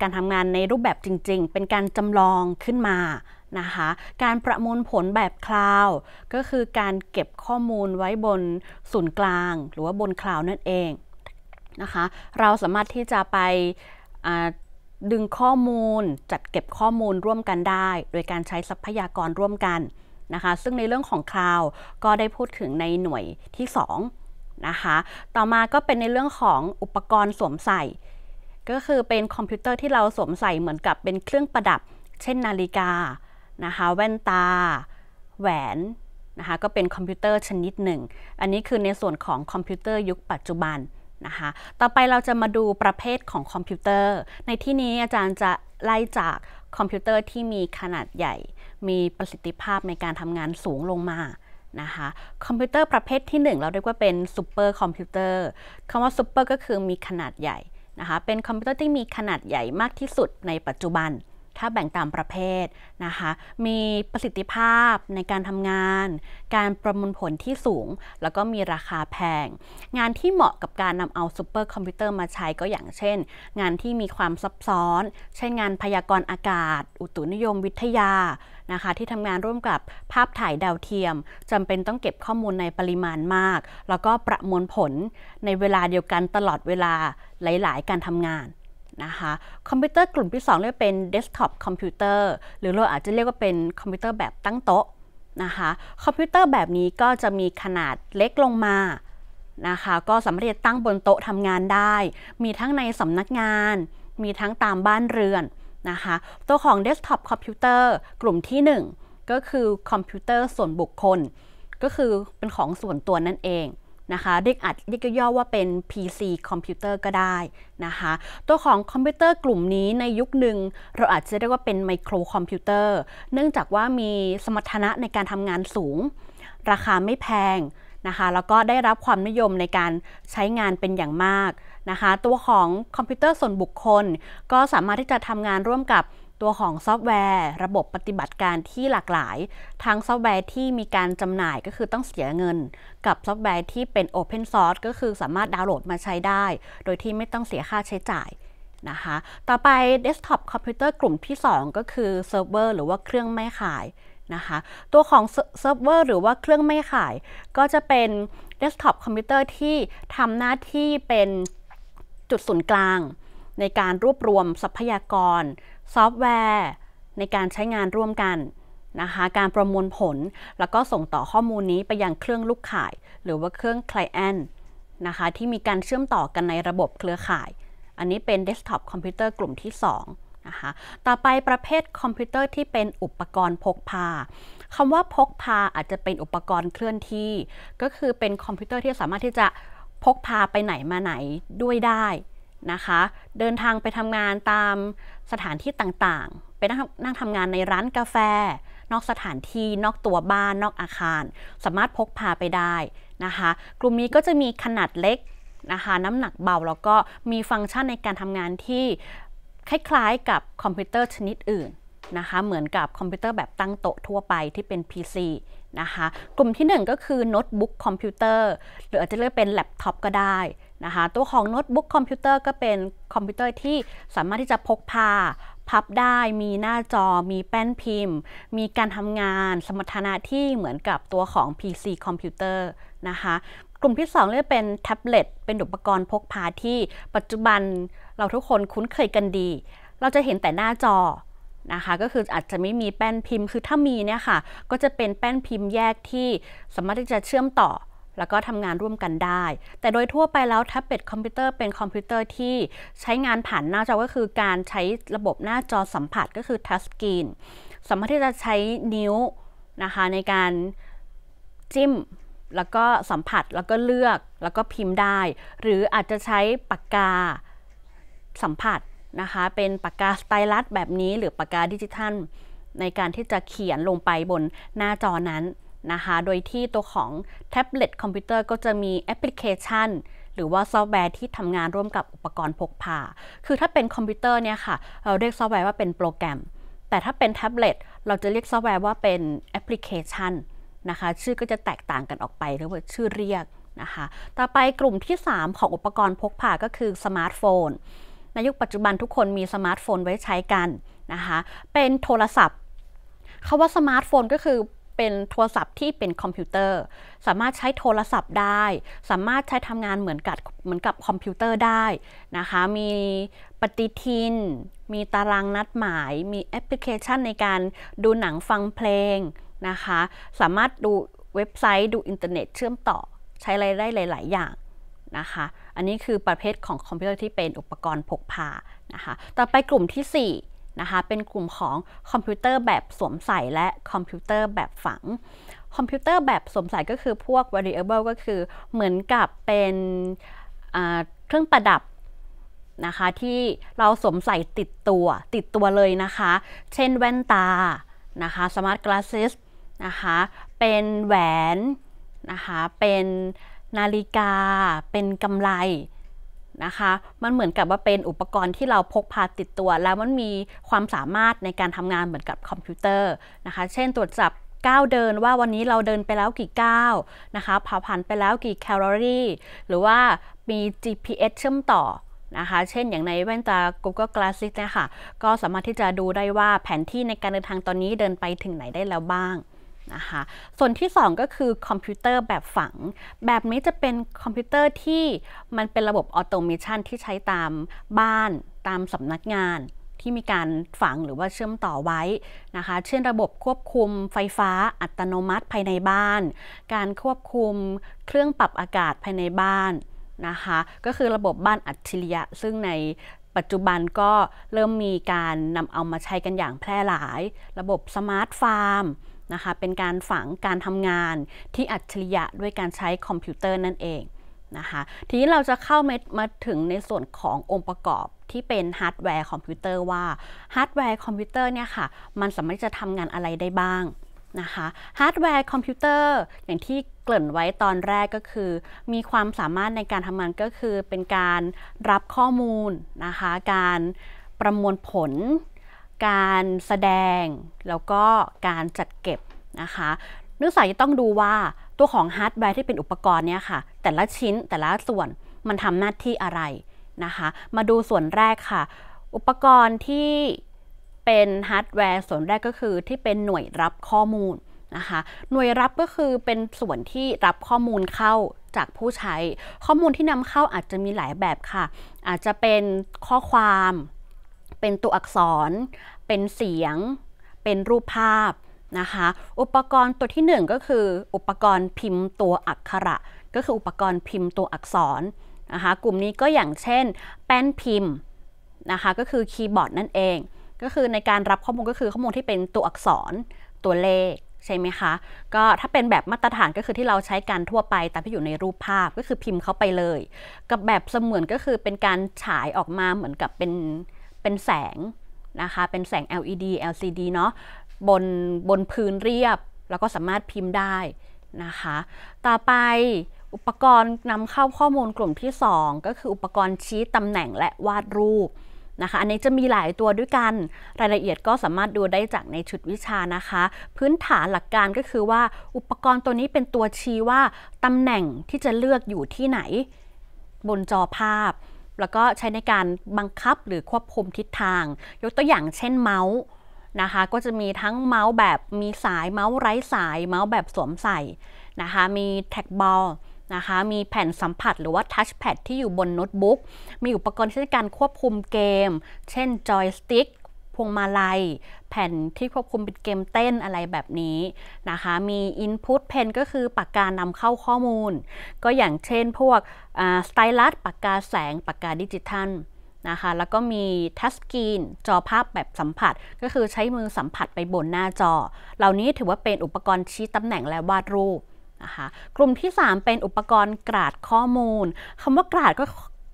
การทำงานในรูปแบบจริง ๆ เป็นการจำลองขึ้นมานะคะการประมวลผลแบบคลาวก็คือการเก็บข้อมูลไว้บนศูนย์กลาง หรือว่าบนคลาวนั่นเองนะคะเราสามารถที่จะไปดึงข้อมูลจัดเก็บข้อมูลร่วมกันได้ โดยการใช้ทรัพยากรร่วมกันนะคะซึ่งในเรื่องของคลาวก็ได้พูดถึงในหน่วยที่2นะคะต่อมาก็เป็นในเรื่องของอุปกรณ์สวมใส่ ก็คือเป็นคอมพิวเตอร์ที่เราสวมใส่เหมือนกับเป็นเครื่องประดับ เช่นนาฬิกานะคะแว่นตา แหวนนะคะก็เป็นคอมพิวเตอร์ชนิดหนึ่งอันนี้คือในส่วนของคอมพิวเตอร์ ยุคปัจจุบันนะคะต่อไปเราจะมาดูประเภทของคอมพิวเตอร์ ในที่นี้อาจารย์จะไล่จากคอมพิวเตอร์ที่มีขนาดใหญ่ มีประสิทธิภาพในการทำงานสูงลงมา นะคะ คอมพิวเตอร์ประเภทที่ 1 เราเรียกว่าเป็นซูเปอร์คอมพิวเตอร์คำว่าซูเปอร์ก็คือมีขนาดใหญ่ นะคะ เป็นคอมพิวเตอร์ที่มีขนาดใหญ่มากที่สุดในปัจจุบันถ้าแบ่งตามประเภทนะคะ มีประสิทธิภาพในการทำงาน การประมวลผลที่สูง แล้วก็มีราคาแพง งานที่เหมาะกับการนำเอาซูเปอร์คอมพิวเตอร์มาใช้ก็อย่างเช่นงานที่มีความซับซ้อน เช่นงานพยากรณ์อากาศ อุตุนิยมวิทยา นะคะ ที่ทำงานร่วมกับภาพถ่ายดาวเทียม จำเป็นต้องเก็บข้อมูลในปริมาณมาก แล้วก็ประมวลผลในเวลาเดียวกันตลอดเวลาหลาย ๆ การทำงานนะคะคอมพิวเตอร์กลุ่มที่2เรียกเป็นเดสก์ท็อปคอมพิวเตอร์หรือเราอาจจะเรียกว่าเป็นคอมพิวเตอร์แบบตั้งโต๊ะนะคะคอมพิวเตอร์แบบนี้ก็จะมีขนาดเล็กลงมานะคะก็สามารถตั้งบนโต๊ะทำงานได้ มีทั้งในสำนักงาน มีทั้งตามบ้านเรือนนะคะตัวของเดสก์ท็อปคอมพิวเตอร์กลุ่มที่1 ก็คือคอมพิวเตอร์ส่วนบุคคล ก็คือเป็นของส่วนตัวนั่นเองนะคะเรียกอัดเรียกย่อว่าเป็น PC คอมพิวเตอร์ก็ได้นะคะตัวของคอมพิวเตอร์กลุ่มนี้ในยุคหนึ่ง เราอาจจะเรียกว่าเป็นไมโครคอมพิวเตอร์เนื่องจากว่ามีสมรรถนะในการทำงานสูง ราคาไม่แพงนะคะแล้วก็ได้รับความนิยมในการใช้งานเป็นอย่างมากนะคะตัวของคอมพิวเตอร์ส่วนบุคคลก็สามารถที่จะทำงานร่วมกับตัวของซอฟต์แวร์ระบบปฏิบัติการที่หลากหลาย ทั้งซอฟต์แวร์ที่มีการจำหน่ายก็คือต้องเสียเงิน กับซอฟต์แวร์ที่เป็นโอเพนซอร์สก็คือสามารถดาวน์โหลดมาใช้ได้ โดยที่ไม่ต้องเสียค่าใช้จ่ายนะคะ ต่อไปเดสก์ท็อปคอมพิวเตอร์กลุ่มที่ 2 ก็คือเซิร์ฟเวอร์หรือว่าเครื่องไม่ขายนะคะ ตัวของเซิร์ฟเวอร์หรือว่าเครื่องไม่ขาย ก็จะเป็นเดสก์ท็อปคอมพิวเตอร์ที่ทำหน้าที่เป็นจุดศูนย์กลางในการรวบรวมทรัพยากรซอฟต์แวร์ในการใช้งานร่วมกันนะคะ การประมวลผล แล้วก็ส่งต่อข้อมูลนี้ไปยังเครื่องลูกข่ายหรือว่าเครื่องคลีน n t นะคะที่มีการเชื่อมต่อกันในระบบเครือข่าย อันนี้เป็นเดสก์ท็อปคอมพิวเตอร์กลุ่มที่2นะคะ ต่อไปประเภทคอมพิวเตอร์ที่เป็นอุปกรณ์พกพาคำว่าพกพาอาจจะเป็นอุปกรณ์เคลื่อนที่ ก็คือเป็นคอมพิวเตอร์ที่สามารถที่จะพกพาไปไหนมาไหนด้วยได้นะคะ เดินทางไปทำงานตามสถานที่ต่าง ๆ ไปนั่งนั่งทำงานในร้านกาแฟ นอกสถานที่ นอกตัวบ้าน นอกอาคาร สามารถพกพาไปได้นะคะกลุ่มนี้ก็จะมีขนาดเล็กนะคะน้ำหนักเบา แล้วก็มีฟังก์ชันในการทำงานที่คล้าย ๆ กับคอมพิวเตอร์ชนิดอื่นนะคะเหมือนกับคอมพิวเตอร์แบบตั้งโต๊ะทั่วไปที่เป็น PC นะคะกลุ่มที่ 1 ก็คือโน้ตบุ๊กคอมพิวเตอร์หรืออาจจะเรียกเป็นแล็ปท็อปก็ได้นะคะตัวของโน้ตบุ๊กคอมพิวเตอร์ก็เป็นคอมพิวเตอร์ที่สามารถที่จะพกพา พับได้ มีหน้าจอ มีแป้นพิมพ์ มีการทำงาน สมรรถนะที่เหมือนกับตัวของ PC คอมพิวเตอร์นะคะกลุ่มที่ 2เรียกเป็นแท็บเล็ตเป็นอุปกรณ์พกพาที่ปัจจุบันเราทุกคนคุ้นเคยกันดี เราจะเห็นแต่หน้าจอนะคะก็คืออาจจะไม่มีแป้นพิมพ์ คือถ้ามีเนี่ยค่ะก็จะเป็นแป้นพิมพ์แยกที่สามารถที่จะเชื่อมต่อแล้วก็ทำงานร่วมกันได้ แต่โดยทั่วไปแล้วแท็บเล็ตคอมพิวเตอร์เป็นคอมพิวเตอร์ที่ใช้งานผ่านหน้าจอก็คือการใช้ระบบหน้าจอสัมผัสก็คือทัชสกรีนสามารถที่จะใช้นิ้วนะคะในการจิ้มแล้วก็สัมผัสแล้วก็เลือกแล้วก็พิมพ์ได้ หรืออาจจะใช้ปากกาสัมผัสนะคะเป็นปากกาสไตลัสแบบนี้หรือปากกาดิจิทัล ในการที่จะเขียนลงไปบนหน้าจอนั้นนะคะ โดยที่ตัวของแท็บเล็ตคอมพิวเตอร์ก็จะมีแอปพลิเคชันหรือว่าซอฟต์แวร์ที่ทำงานร่วมกับอุปกรณ์พกพา คือถ้าเป็นคอมพิวเตอร์เนี่ยค่ะเราเรียกซอฟต์แวร์ว่าเป็นโปรแกรม แต่ถ้าเป็นแท็บเล็ตเราจะเรียกซอฟต์แวร์ว่าเป็นแอปพลิเคชันนะคะชื่อก็จะแตกต่างกันออกไปหรือว่าชื่อเรียกนะคะ ต่อไปกลุ่มที่ 3 ของอุปกรณ์พกพาก็คือสมาร์ทโฟน ในยุคปัจจุบันทุกคนมีสมาร์ทโฟนไว้ใช้กันนะคะเป็นโทรศัพท์คาว่าสมาร์ทโฟนก็คือเป็นโทรศัพท์ที่เป็นคอมพิวเตอร์ สามารถใช้โทรศัพท์ได้ สามารถใช้ทำงานเหมือนกับเหมือนกับคอมพิวเตอร์ได้นะคะมีปฏิทิน มีตารางนัดหมาย มีแอปพลิเคชันในการดูหนังฟังเพลงนะคะสามารถดูเว็บไซต์ดูอินเทอร์เน็ตเชื่อมต่อใช้อะไรได้หลายๆอย่างนะคะอันนี้คือประเภทของคอมพิวเตอร์ที่เป็นอุปกรณ์พกพานะคะต่อไปกลุ่มที่ 4นะคะเป็นกลุ่มของคอมพิวเตอร์แบบสวมใส่และคอมพิวเตอร์แบบฝังคอมพิวเตอร์แบบสวมใส่ก็คือพวก variable ก็คือเหมือนกับเป็นเครื่องประดับ นะคะ ที่เราสวมใส่ติดตัวติดตัวเลยนะคะ เช่นแว่นตา นะคะ smart glasses นะคะ เป็นแหวน นะคะ เป็นนาฬิกา เป็นกำไลนะคะมันเหมือนกับว่าเป็นอุปกรณ์ที่เราพกพาติดตัว แล้วมันมีความสามารถในการทำงานเหมือนกับคอมพิวเตอร์นะคะ เช่นตรวจจับก้าวเดินว่าวันนี้เราเดินไปแล้วกี่ก้าวนะคะเผาผ่านไปแล้วกี่แคลอรี่ หรือว่ามี GPS เชื่อมต่อนะคะเช่นอย่างในแว่นตา Google Glasses นะคะก็สามารถที่จะดูได้ว่าแผนที่ในการเดินทางตอนนี้เดินไปถึงไหนได้แล้วบ้างนะคะส่วนที่ 2 ก็คือคอมพิวเตอร์แบบฝัง แบบนี้จะเป็นคอมพิวเตอร์ที่มันเป็นระบบออโตเมชันที่ใช้ตามบ้านตามสำนักงานที่มีการฝังหรือว่าเชื่อมต่อไว้นะคะ เช่น ระบบควบคุมไฟฟ้าอัตโนมัติภายในบ้าน การควบคุมเครื่องปรับอากาศภายในบ้านนะคะ ก็คือระบบบ้านอัจฉริยะซึ่งในปัจจุบันก็เริ่มมีการนำเอามาใช้กันอย่างแพร่หลาย ระบบสมาร์ทฟาร์มนะคะเป็นการฝังการทำงานที่อัจฉริยะด้วยการใช้คอมพิวเตอร์นั่นเองนะคะทีนี้เราจะเข้ามามาถึงในส่วนขององค์ประกอบ ที่เป็นฮาร์ดแวร์คอมพิวเตอร์ว่าฮาร์ดแวร์คอมพิวเตอร์เนี่ยค่ะมันสามารถจะทำงานอะไรได้บ้างนะคะฮาร์ดแวร์คอมพิวเตอร์ อย่างที่เกริ่นไว้ตอนแรกก็คือ มีความสามารถในการทำงานก็คือเป็นการรับข้อมูลนะคะการประมวลผลการแสดงแล้วก็การจัดเก็บนะคะนักศึกษาจะต้องดูว่าตัวของฮาร์ดแวร์ที่เป็นอุปกรณ์เนี่ยค่ะ แต่ละชิ้นแต่ละส่วนมันทำหน้าที่อะไรนะคะมาดูส่วนแรกค่ะ อุปกรณ์ที่เป็นฮาร์ดแวร์ส่วนแรกก็คือที่เป็นหน่วยรับข้อมูลนะคะหน่วยรับก็คือเป็นส่วนที่รับข้อมูลเข้าจากผู้ใช้ ข้อมูลที่นำเข้าอาจจะมีหลายแบบค่ะ อาจจะเป็นข้อความเป็นตัวอักษร เป็นเสียง เป็นรูปภาพ นะคะ อุปกรณ์ตัวที่ 1 ก็คือ อุปกรณ์พิมพ์ ตัวอักขระ ก็คืออุปกรณ์พิมพ์ตัวอักษรนะคะ กลุ่มนี้ก็อย่างเช่น แป้นพิมพ์นะคะ ก็คือคีย์บอร์ดนั่นเอง ก็คือในการรับข้อมูลก็คือข้อมูลที่เป็นตัวอักษร ตัวเลข ใช่ไหมคะ ก็ถ้าเป็นแบบมาตรฐานก็คือที่เราใช้การทั่วไปแต่ที่อยู่ในรูปภาพก็คือพิมพ์เข้าไปเลย กับแบบเสมือนก็คือเป็นการฉายออกมาเหมือนกับเป็นเป็นแสงนะคะ เป็นแสง LED LCD เนาะบนบนพื้นเรียบแล้วก็สามารถพิมพ์ได้นะคะต่อไปอุปกรณ์นำเข้าข้อมูลกลุ่มที่ 2 ก็คืออุปกรณ์ชี้ตำแหน่งและวาดรูปนะคะอันนี้จะมีหลายตัวด้วยกันรายละเอียดก็สามารถดูได้จากในชุดวิชานะคะ พื้นฐานหลักการก็คือว่าอุปกรณ์ตัวนี้เป็นตัวชี้ว่าตำแหน่งที่จะเลือกอยู่ที่ไหนบนจอภาพแล้วก็ใช้ในการบังคับหรือควบคุมทิศทาง ยกตัวอย่างเช่นเมาส์นะคะก็จะมีทั้งเมาส์แบบ มีสายเมาส์ไร้สายเมาส์แบบสวมใส่นะคะมีแท็กบอลนะคะมีแผ่นสัมผัสหรือว่าทัชแพดที่อยู่บนโน้ตบุ๊กมีอุปกรณ์ใช้ในการควบคุมเกม เช่นจอยสติ๊กพวงมาลัยแผ่นที่ควบคุมเป็นเกมเต้นอะไรแบบนี้นะคะมี Input Pen ก็คือปากกานำเข้าข้อมูล ก็อย่างเช่นพวกสไตลัสปากกาแสง ปากกาดิจิทัลนะคะแล้วก็มีทัชสกรีนจอภาพแบบสัมผัส ก็คือใช้มือสัมผัสไปบนหน้าจอ เหล่านี้ถือว่าเป็นอุปกรณ์ชี้ตำแหน่งและวาดรูปนะคะกลุ่มที่ 3 เป็นอุปกรณ์กราดข้อมูลคำว่ากราดก็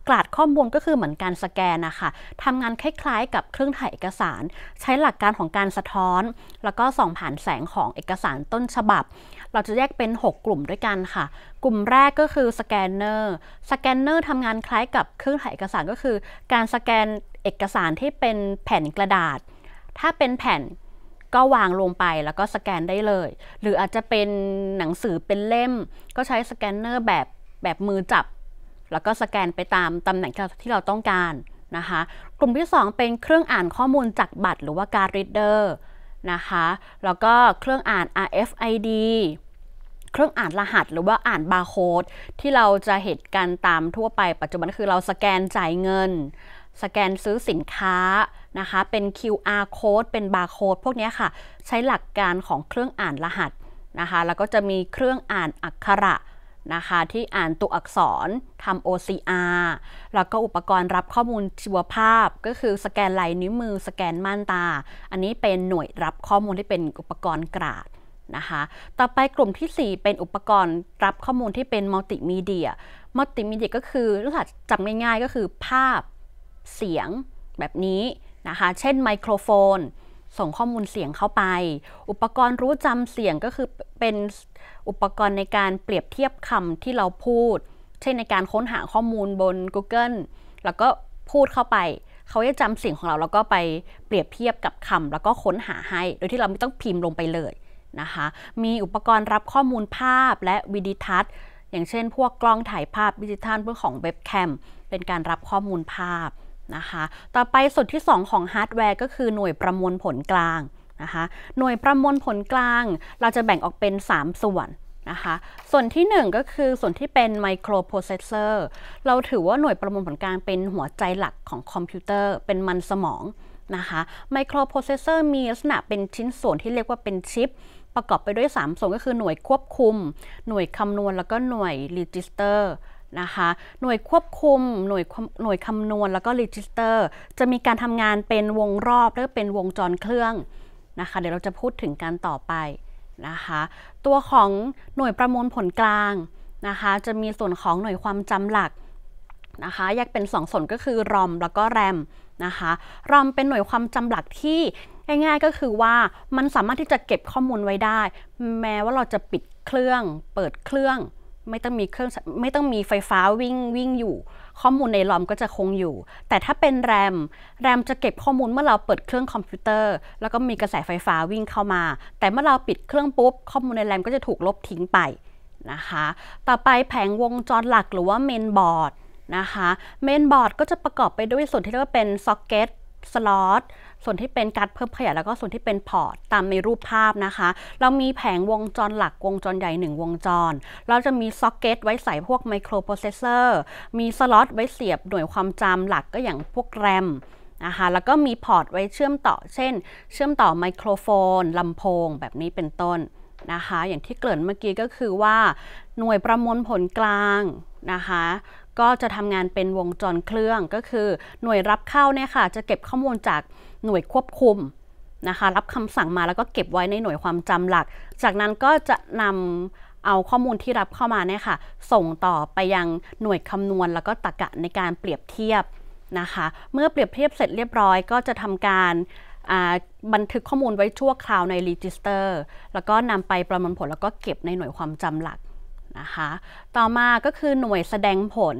กราดข้อมูลก็คือเหมือนการสแกนนะคะทำงานคล้ายๆกับเครื่องถ่ายเอกสาร ใช้หลักการของการสะท้อน แล้วก็ส่องผ่านแสงของเอกสารต้นฉบับ เราจะแยกเป็น 6 กลุ่มด้วยกันค่ะ กลุ่มแรกก็คือสแกนเนอร์ สแกนเนอร์ทำงานคล้ายกับเครื่องถ่ายเอกสารก็คือการสแกนเอกสารที่เป็นแผ่นกระดาษ ถ้าเป็นแผ่นก็วางลงไปแล้วก็สแกนได้เลย หรืออาจจะเป็นหนังสือเป็นเล่ม ก็ใช้สแกนเนอร์แบบแบบมือจับแล้วก็สแกนไปตามตำแหน่งที่เราต้องการนะคะ กลุ่มที่ 2 เป็นเครื่องอ่านข้อมูลจากบัตร หรือว่าการ์ดรีดเดอร์นะคะ แล้วก็เครื่องอ่าน RFID เครื่องอ่านรหัสหรือว่าอ่านบาร์โค้ดที่เราจะเห็นกันตามทั่วไป ปัจจุบันคือเราสแกนจ่ายเงิน สแกนซื้อสินค้านะคะเป็น QR code เป็นบาร์โค้ดพวกนี้ค่ะ ใช้หลักการของเครื่องอ่านรหัสนะคะแล้วก็จะมีเครื่องอ่านอักขระนะคะที่อ่านตัวอักษรทำ OCR แล้วก็อุปกรณ์รับข้อมูลชีวภาพ ก็คือสแกนลายนิ้วมือ สแกนม่านตา อันนี้เป็นหน่วยรับข้อมูลที่เป็นอุปกรณ์กราดนะคะต่อไปกลุ่มที่ 4 เป็นอุปกรณ์รับข้อมูลที่เป็นมัลติมีเดีย มัลติมีเดียก็คือลักษณะจำง่ายๆ ก็คือภาพเสียงแบบนี้นะคะเช่น ไมโครโฟนส่งข้อมูลเสียงเข้าไป อุปกรณ์รู้จำเสียงก็คือเป็นอุปกรณ์ในการเปรียบเทียบคำที่เราพูด เช่นในการค้นหาข้อมูลบน Google แล้วก็พูดเข้าไป เขาจะจำเสียงของเราแล้วก็ไปเปรียบเทียบกับคำแล้วก็ค้นหาให้ โดยที่เราไม่ต้องพิมพ์ลงไปเลยนะคะ มีอุปกรณ์รับข้อมูลภาพและวิดีทัศน์ อย่างเช่นพวกกล้องถ่ายภาพดิจิทัลเพื่อของเว็บแคม เป็นการรับข้อมูลภาพนะคะต่อไปสุดที่ 2 ของฮาร์ดแวร์ ก็คือหน่วยประมวลผลกลางนะคะหน่วยประมวลผลกลางเราจะแบ่งออกเป็น 3 ส่วนนะคะส่วนที่ 1 ก็คือส่วนที่เป็นไมโครโปรเซสเซอร์เราถือว่าหน่วยประมวลผลกลาง เป็นหัวใจหลักของคอมพิวเตอร์เป็นมันสมองนะคะไมโครโปรเซสเซอร์มีลักษณะเป็นชิ้นส่วนที่เรียกว่าเป็นชิป ประกอบไปด้วย 3 ส่วนก็คือหน่วยควบคุม หน่วยคำนวณแล้วก็หน่วยรีจิสเตอร์นะคะหน่วยควบคุมหน่วยหน่วยคำนวณแล้วก็รีจิสเตอร์จะมีการทำงานเป็นวงรอบและเป็นวงจรเครื่องนะคะเดี๋ยวเราจะพูดถึงกันต่อไปนะคะตัวของหน่วยประมวลผลกลางนะคะจะมีส่วนของหน่วยความจำหลักนะคะแยกเป็น2งส่วนก็คือรอมแล้วก็แรมนะคะรอมเป็นหน่วยความจำหลักที่ง่ายๆก็คือว่ามันสามารถที่จะเก็บข้อมูลไว้ได้ แม้ว่าเราจะปิดเครื่องเปิดเครื่องไม่ต้องมีเครื่องไม่ต้องมีไฟฟ้าวิ่งวิ่งอยู่ ข้อมูลในรอมก็จะคงอยู่ แต่ถ้าเป็นแรมแรมจะเก็บข้อมูลเมื่อเราเปิดเครื่องคอมพิวเตอร์ แล้วก็มีกระแสไฟฟ้าวิ่งเข้ามา แต่เมื่อเราปิดเครื่องปุ๊บ ข้อมูลในแรมก็จะถูกลบทิ้งไปนะคะต่อไปแผงวงจรหลักหรือว่าเมนบอร์ดนะคะเมนบอร์ดก็จะประกอบไปด้วยส่วนที่เรียกว่าเป็นซ็อกเก็ตสล็อตส่วนที่เป็นการเพิ่มขยายแล้วก็ส่วนที่เป็นพอร์ต ตามในรูปภาพนะคะ เรามีแผงวงจรหลักวงจรใหญ่1วงจร เราจะมีซ็อกเก็ตไว้ใส่พวกไมโครโปรเซสเซอร์ มีสล็อตไว้เสียบหน่วยความจำหลักก็อย่างพวกแรมนะคะแล้วก็มีพอร์ตไว้เชื่อมต่อ เช่น เชื่อมต่อไมโครโฟนลำโพงแบบนี้เป็นต้นนะคะ อย่างที่เกริ่นเมื่อกี้ก็คือว่า หน่วยประมวลผลกลางนะคะ ก็จะทำงานเป็นวงจรเครื่องก็คือ หน่วยรับเข้าเนี่ยค่ะจะเก็บข้อมูลจากหน่วยควบคุมนะคะรับคำสั่งมาแล้วก็เก็บไว้ในหน่วยความจำหลัก จากนั้นก็จะนำเอาข้อมูลที่รับเข้ามาเนี่ยค่ะส่งต่อไปยังหน่วยคำนวณแล้วก็ตรรกะในการเปรียบเทียบนะคะเมื่อเปรียบเทียบเสร็จเรียบร้อย ก็จะทำการบันทึกข้อมูลไว้ชั่วคราวในรีจิสเตอร์แล้วก็นำไปประมวลผลแล้วก็เก็บในหน่วยความจำหลักนะคะต่อมาก็คือหน่วยแสดงผล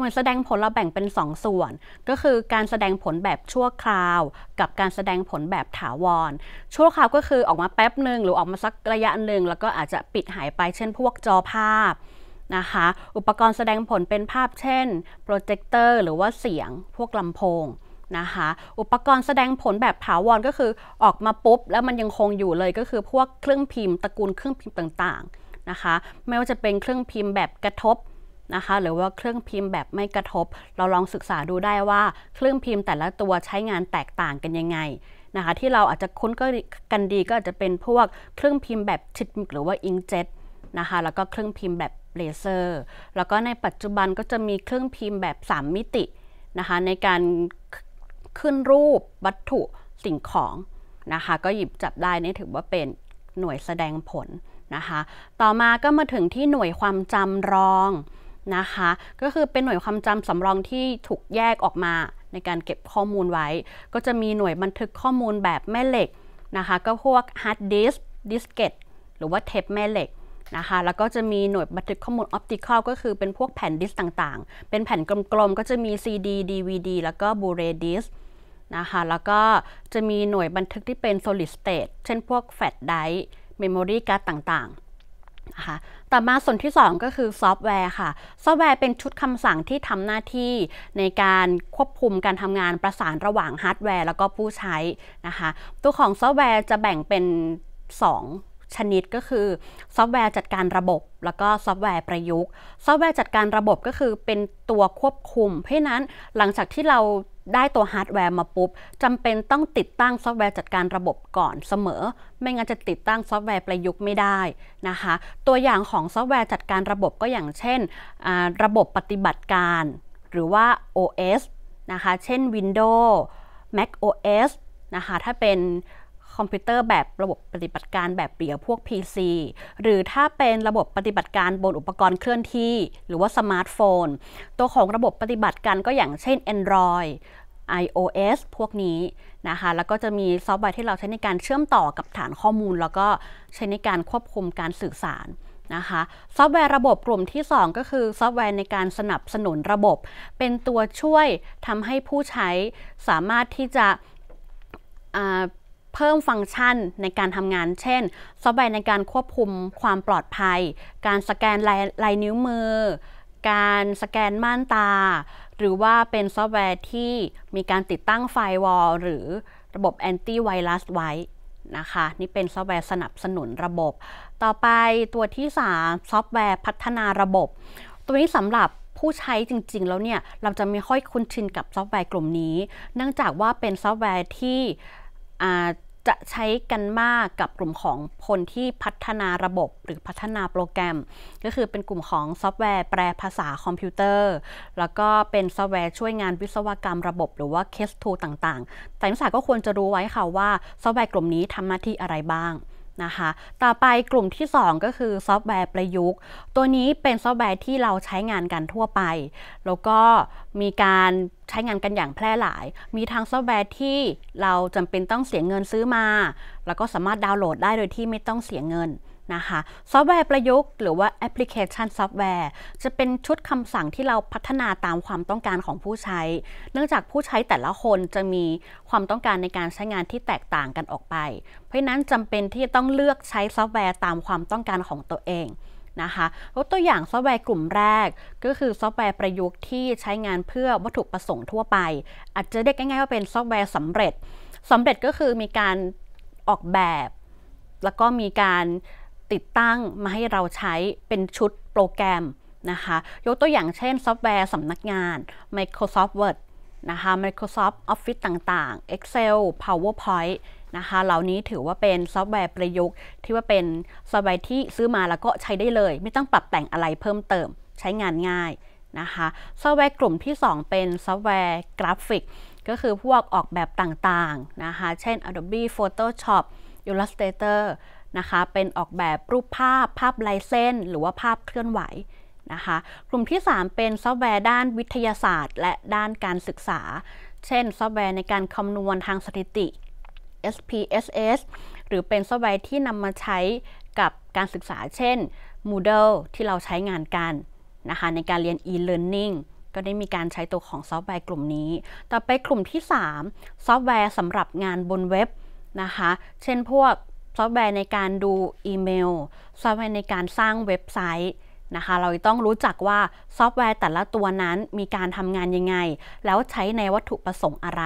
หือนแสดงผลเราแบ่งเป็น 2 ส่วน ก็คือการแสดงผลแบบชั่วคราว กับการแสดงผลแบบถาวร ชั่วคราวก็คือออกมาแป๊บหนึ่งหรือออกมาสักระยะหนึ่งแล้วก็อาจจะปิดหายไปเช่นพวกจอภาพนะคะอุปกรณ์แสดงผลเป็นภาพเช่นโปรเจคเตอร์หรือว่าเสียงพวกลำโพงนะคะอุปกรณ์แสดงผลแบบถาวรก็คือออกมาปุ๊บแล้วมันยังคงอยู่เลยก็คือพวกเครื่องพิมพ์ตระกูลเครื่องพิมพ์ต่างๆนะคะไม่ว่าจะเป็นเครื่องพิมพ์แบบกระทบนะคะหรือว่าเครื่องพิมพ์แบบไม่กระทบ เราลองศึกษาดูได้ว่าเครื่องพิมพ์แต่ละตัวใช้งานแตกต่างกันยังไงนะคะที่เราอาจจะคุ้นก็กันดีก็อาจจะเป็นพวกเครื่องพิมพ์แบบชิดหรือว่าอิงเจ็ตนะคะแล้วก็เครื่องพิมพ์แบบเลเซอร์แล้วก็ในปัจจุบันก็จะมีเครื่องพิมพ์แบบ 3 มิตินะคะในการขึ้นรูป วัตถุสิ่งของนะคะก็หยิบจับได้นี่ถือว่าเป็นหน่วยแสดงผลนะคะต่อมาก็มาถึงที่หน่วยความจำรองนะคะก็คือเป็นหน่วยความจำสำรองที่ถูกแยกออกมาในการเก็บข้อมูลไว้ ก็จะมีหน่วยบันทึกข้อมูลแบบแม่เหล็กนะคะก็พวกฮาร์ดดิสก์ดิสเกตหรือว่าเทปแม่เหล็กนะคะแล้วก็จะมีหน่วยบันทึกข้อมูลออปติคอลก็คือเป็นพวกแผ่นดิสต่างๆ เป็นแผ่นกลมๆก็จะมี CD DVD แล้วก็บูเรดิสนะคะแล้วก็จะมีหน่วยบันทึกที่เป็น solid state เช่นพวกแฟลชไดร์เมมโมรีการ์ดต่างๆนะคะต่อมาส่วนที่ 2 ก็คือซอฟต์แวร์ค่ะซอฟต์แวร์เป็นชุดคำสั่งที่ทำหน้าที่ในการควบคุมการทำงานประสานระหว่างฮาร์ดแวร์แล้วก็ผู้ใช้นะคะตัวของซอฟต์แวร์จะแบ่งเป็น2ชนิดก็คือซอฟต์แวร์จัดการระบบ แล้วก็ซอฟต์แวร์ประยุกต์ ซอฟต์แวร์จัดการระบบก็คือเป็นตัวควบคุม เพราะนั้นหลังจากที่เราได้ตัวฮาร์ดแวร์มาปุ๊บ จำเป็นต้องติดตั้งซอฟต์แวร์จัดการระบบก่อนเสมอ ไม่งั้นจะติดตั้งซอฟต์แวร์ประยุกต์ไม่ได้นะคะ ตัวอย่างของซอฟต์แวร์จัดการระบบก็อย่างเช่นระบบปฏิบัติการ หรือว่า OS นะคะ เช่น Windows Mac OS นะคะ ถ้าเป็นคอมพิวเตอร์แบบระบบปฏิบัติการแบบเปียพวก PC หรือถ้าเป็นระบบปฏิบัติการบนอุปกรณ์เคลื่อนที่ หรือว่าสมาร์ทโฟนตัวของระบบปฏิบัติการก็อย่างเช่น Android iOS พวกนี้นะคะ แล้วก็จะมีซอฟต์แวร์ที่เราใช้ในการเชื่อมต่อกับฐานข้อมูล แล้วก็ ใช้ในการควบคุมการสื่อสารนะคะ ซอฟต์แวร์ระบบกลุ่มที่ 2 ก็คือซอฟต์แวร์ในการสนับสนุนระบบ เป็นตัวช่วยทำให้ผู้ใช้สามารถที่จะเพิ่มฟังก์ชันในการทำงาน เช่น ซอฟต์แวร์ในการควบคุมความปลอดภัย การสแกนลายลายนิ้วมือ การสแกนม่านตาหรือว่าเป็นซอฟต์แวร์ที่มีการติดตั้งไฟวอลหรือระบบแอนตี้ไวรัสไว้นะคะนี่เป็นซอฟต์แวร์สนับสนุนระบบ ต่อไปตัวที่ 3 ซอฟต์แวร์พัฒนาระบบ ตัวนี้สำหรับผู้ใช้จริงๆแล้วเนี่ย เราจะไม่ค่อยคุ้นชินกับซอฟต์แวร์กลุ่มนี้ เนื่องจากว่าเป็นซอฟต์แวร์ที่จะใช้กันมากกับกลุ่มของคนที่พัฒนาระบบหรือพัฒนาโปรแกรม ก็คือเป็นกลุ่มของซอฟต์แวร์แปลภาษาคอมพิวเตอร์ แล้วก็เป็นซอฟต์แวร์ช่วยงานวิศวกรรมระบบ หรือว่าเคสทูต่าง ๆ แต่นักศึกษาก็ควรจะรู้ไว้ค่ะว่าซอฟต์แวร์กลุ่มนี้ทำหน้าที่อะไรบ้างนะคะ ต่อไปกลุ่มที่ 2 ก็คือซอฟต์แวร์ประยุกต์ ตัวนี้เป็นซอฟต์แวร์ที่เราใช้งานกันทั่วไป แล้วก็มีการใช้งานกันอย่างแพร่หลาย มีทางซอฟต์แวร์ที่เราจำเป็นต้องเสียเงินซื้อมา แล้วก็สามารถดาวน์โหลดได้โดยที่ไม่ต้องเสียเงินนะคะซอฟต์แวร์ประยุกต์หรือว่าแอปพลิเคชันซอฟต์แวร์จะเป็นชุดคำสั่งที่เราพัฒนาตามความต้องการของผู้ใช้ เนื่องจากผู้ใช้แต่ละคนจะมีความต้องการในการใช้งานที่แตกต่างกันออกไป เพราะนั้นจำเป็นที่จะต้องเลือกใช้ซอฟต์แวร์ ตามความต้องการของตัวเองนะคะยกตัวอย่างซอฟต์แวร์กลุ่มแรก ก็คือซอฟต์แวร์ประยุกต์ที่ใช้งานเพื่อวัตถุประสงค์ทั่วไป อาจจะเรียกง่ายๆว่าเป็นซอฟต์แวร์สำเร็จสำเร็จก็คือมีการออกแบบ แล้วก็มีการติดตั้งมาให้เราใช้เป็นชุดโปรแกรมนะคะยกตัวอย่างเช่น ซอฟต์แวร์สำนักงาน Microsoft Word นะคะ Microsoft Office ต่างๆ Excel PowerPoint นะคะเหล่านี้ถือว่าเป็นซอฟต์แวร์ประยุกต์ที่ว่าเป็นซอฟต์แวร์ที่ซื้อมาแล้วก็ใช้ได้เลย ไม่ต้องปรับแต่งอะไรเพิ่มเติมใช้งานง่ายนะคะซอฟต์แวร์กลุ่มที่ 2 เป็นซอฟต์แวร์กราฟิก ก็คือพวกออกแบบต่างๆนะคะเช่น Adobe Photoshop Illustrator นะคะเป็นออกแบบรูปภาพ ภาพลายเส้นหรือว่าภาพเคลื่อนไหวนะคะกลุ่มที่ 3 เป็นซอฟต์แวร์ด้านวิทยาศาสตร์ และด้านการศึกษา เช่น ซอฟต์แวร์ในการคำนวณทางสถิติ SPSS หรือเป็นซอฟต์แวร์ที่นำมาใช้กับการศึกษา เช่น Moodle ที่เราใช้งานกันนะคะในการเรียน e-learning ก็ได้มีการใช้ตัวของซอฟต์แวร์กลุ่มนี้ ต่อไปกลุ่มที่ 3 ซอฟต์แวร์สำหรับงานบนเว็บนะคะเช่นพวกซอฟต์แวร์ในการดูอีเมล ซอฟต์แวร์ในการสร้างเว็บไซต์นะคะเราต้องรู้จักว่าซอฟต์แวร์แต่ละตัวนั้นมีการทำงานยังไง แล้วใช้ในวัตถุประสงค์อะไร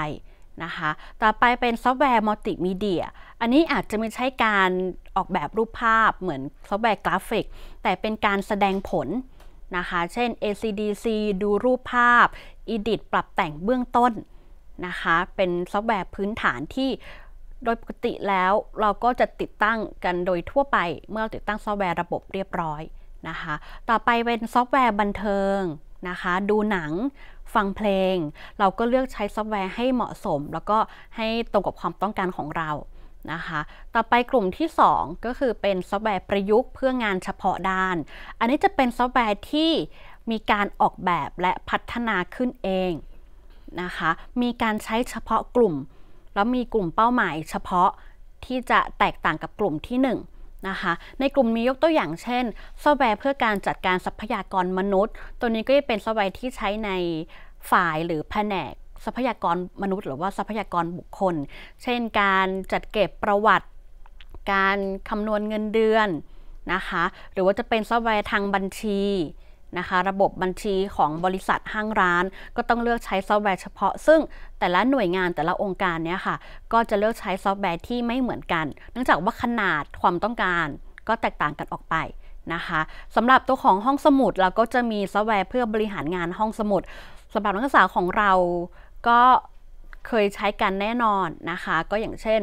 นะคะต่อไปเป็นซอฟต์แวร์มัลติมีเดีย อันนี้อาจจะไม่ใช่การออกแบบรูปภาพเหมือนซอฟต์แวร์กราฟิก แต่เป็นการแสดงผลนะคะเช่น ACDC ดูรูปภาพ Edit ปรับแต่งเบื้องต้นนะคะเป็นซอฟต์แวร์พื้นฐานที่โดยปกติแล้วเราก็จะติดตั้งกันโดยทั่วไปเมื่อติดตั้งซอฟต์แวร์ระบบเรียบร้อยนะคะต่อไปเป็นซอฟต์แวร์บันเทิงนะคะดูหนัง ฟังเพลง เราก็เลือกใช้ซอฟต์แวร์ให้เหมาะสม แล้วก็ให้ตรงกับความต้องการของเรานะคะต่อไปกลุ่มที่ 2 ก็คือเป็นซอฟต์แวร์ประยุกต์เพื่องานเฉพาะด้าน อันนี้จะเป็นซอฟต์แวร์ที่มีการออกแบบและพัฒนาขึ้นเองนะคะมีการใช้เฉพาะกลุ่มแล้วมีกลุ่มเป้าหมายเฉพาะที่จะแตกต่างกับกลุ่มที่1นะคะ ในกลุ่มนี้ยกตัวอย่างเช่น ซอฟต์แวร์เพื่อการจัดการทรัพยากรมนุษย์ ตัวนี้ก็จะเป็นซอฟต์แวร์ที่ใช้ในฝ่ายหรือแผนกทรัพยากรมนุษย์ หรือว่าทรัพยากรบุคคล เช่นการจัดเก็บประวัติ การคำนวณเงินเดือนนะคะหรือว่าจะเป็นซอฟต์แวร์ทางบัญชีนะคะระบบบัญชีของบริษัทห้างร้าน ก็ต้องเลือกใช้ซอฟต์แวร์เฉพาะ ซึ่งแต่ละหน่วยงานแต่ละองค์การเนี่ยค่ะก็จะเลือกใช้ซอฟต์แวร์ที่ไม่เหมือนกัน เนื่องจากว่าขนาดความต้องการก็แตกต่างกันออกไปนะคะสำหรับตัวของห้องสมุดเราก็จะมีซอฟต์แวร์เพื่อบริหารงานห้องสมุดสำหรับนักศึกษาของเราก็เคยใช้กันแน่นอนนะคะก็อย่างเช่น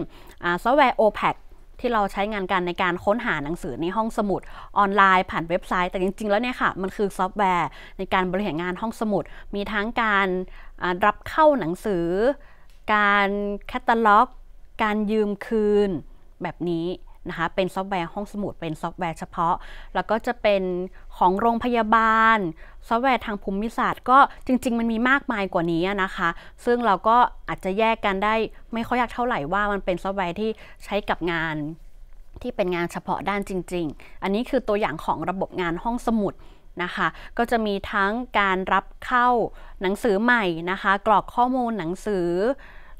ซอฟต์แวร์ o p e c ที่เราใช้งานกันในการค้นหาหนังสือในห้องสมุดออนไลน์ผ่านเว็บไซต์ แต่จริงๆแล้วเนี่ยค่ะ มันคือซอฟต์แวร์ ในการบริหารงานห้องสมุด มีทั้งการรับเข้าหนังสือ การแคตตาล็อก การยืมคืนแบบนี้นะคะเป็นซอฟต์แวร์ห้องสมุดเป็นซอฟต์แวร์เฉพาะ แล้วก็จะเป็นของโรงพยาบาลซอฟต์แวร์ทางภูมิศาสตร์ก็จริงๆ มันมีมากมายกว่านี้นะคะ ซึ่งเราก็อาจจะแยกกันได้ไม่ค่อยยากเท่าไหร่ ว่ามันเป็นซอฟต์แวร์ที่ใช้กับงาน ที่เป็นงานเฉพาะด้านจริงๆ อันนี้คือตัวอย่างของระบบงานห้องสมุดนะคะ ก็จะมีทั้งการรับเข้าหนังสือใหม่นะคะ กรอกข้อมูลหนังสือ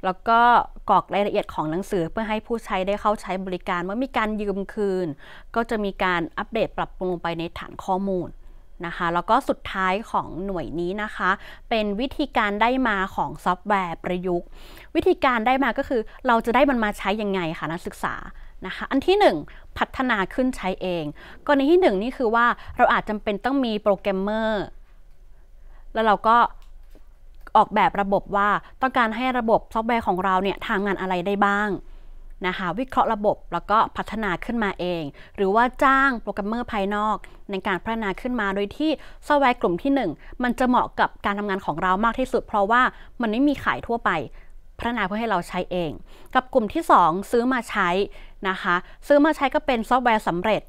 แล้วก็กรอกรายละเอียดของหนังสือเพื่อให้ผู้ใช้ได้เข้าใช้บริการเมื่อมีการยืมคืน ก็จะมีการอัปเดตปรับปรุงไปในฐานข้อมูลนะคะแล้วก็สุดท้ายของหน่วยนี้นะคะเป็นวิธีการได้มาของซอฟต์แวร์ประยุกต์ วิธีการได้มาก็คือเราจะได้มันมาใช้ยังไงคะนักศึกษานะคะอันที่1พัฒนาขึ้นใช้เองกรณีที่ 1 นี่คือว่าเราอาจจำเป็นต้องมีโปรแกรมเมอร์ แล้วเราก็ออกแบบระบบว่าต้องการให้ระบบซอฟต์แวร์ของเราเนี่ยทำงานอะไรได้บ้างนะคะวิเคราะห์ระบบแล้วก็พัฒนาขึ้นมาเอง หรือว่าจ้างโปรแกรมเมอร์ภายนอก ในการพัฒนาขึ้นมาโดยที่ซอฟต์แวร์กลุ่มที่ 1 มันจะเหมาะกับการทำงานของเรามากที่สุด เพราะว่ามันไม่มีขายทั่วไป พัฒนาเพื่อให้เราใช้เอง กับกลุ่มที่ 2 ซื้อมาใช้นะคะ ซื้อมาใช้ก็เป็นซอฟต์แวร์สำเร็จ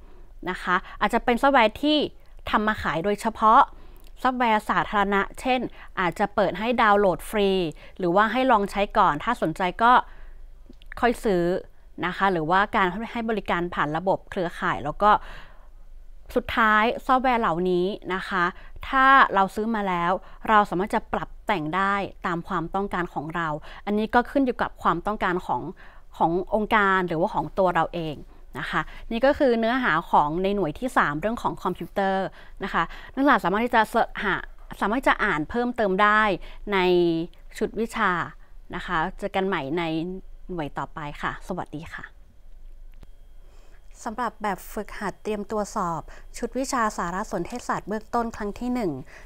นะคะอาจจะเป็นซอฟต์แวร์ที่ทำมาขายโดยเฉพาะซอฟต์แวร์สาธารณะ เช่น อาจจะเปิดให้ดาวน์โหลดฟรี หรือว่าให้ลองใช้ก่อนถ้าสนใจก็ค่อยซื้อนะคะหรือว่าการให้บริการผ่านระบบเครือข่าย แล้วก็สุดท้ายซอฟต์แวร์เหล่านี้นะคะ ถ้าเราซื้อมาแล้ว เราสามารถจะปรับแต่งได้ตามความต้องการของเรา อันนี้ก็ขึ้นอยู่กับความต้องการของขององค์การหรือว่าของตัวเราเองนะคะนี่ก็คือเนื้อหาของในหน่วยที่ 3 เรื่องของคอมพิวเตอร์นะคะ นักศึกษาสามารถที่จะหาสามารถจะอ่านเพิ่มเติมได้ในชุดวิชานะคะเจอกันใหม่ในหน่วยต่อไปค่ะ สวัสดีค่ะ สำหรับแบบฝึกหัดเตรียมตัวสอบ ชุดวิชาสารสนเทศศาสตร์เบื้องต้น ครั้งที่ 1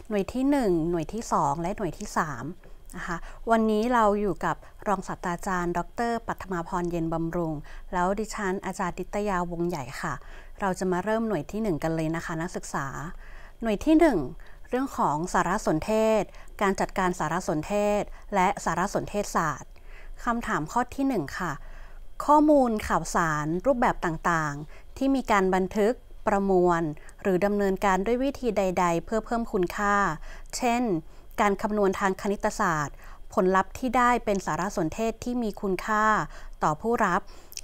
หน่วยที่ 1 หน่วยที่ 2 และหน่วยที่3นะคะ วันนี้เราอยู่กับรองศาสตราจารย์ ดร ปัทมาพร เย็นบำรุง แล้วดิฉันอาจารย์ติตยาวงใหญ่ค่ะ เราจะมาเริ่มหน่วยที่ 1 กันเลยนะคะนักศึกษา หน่วยที่ 1 เรื่องของสารสนเทศ การจัดการสารสนเทศ และสารสนเทศศาสตร์คำถามข้อที่ 1 ค่ะ ข้อมูลข่าวสารรูปแบบต่างๆ ที่มีการบันทึก ประมวล หรือดำเนินการด้วยวิธีใด ๆ เพื่อเพิ่มคุณค่า เช่น การคำนวณทางคณิตศาสตร์ ผลลัพธ์ที่ได้เป็นสารสนเทศที่มีคุณค่า ต่อผู้รับ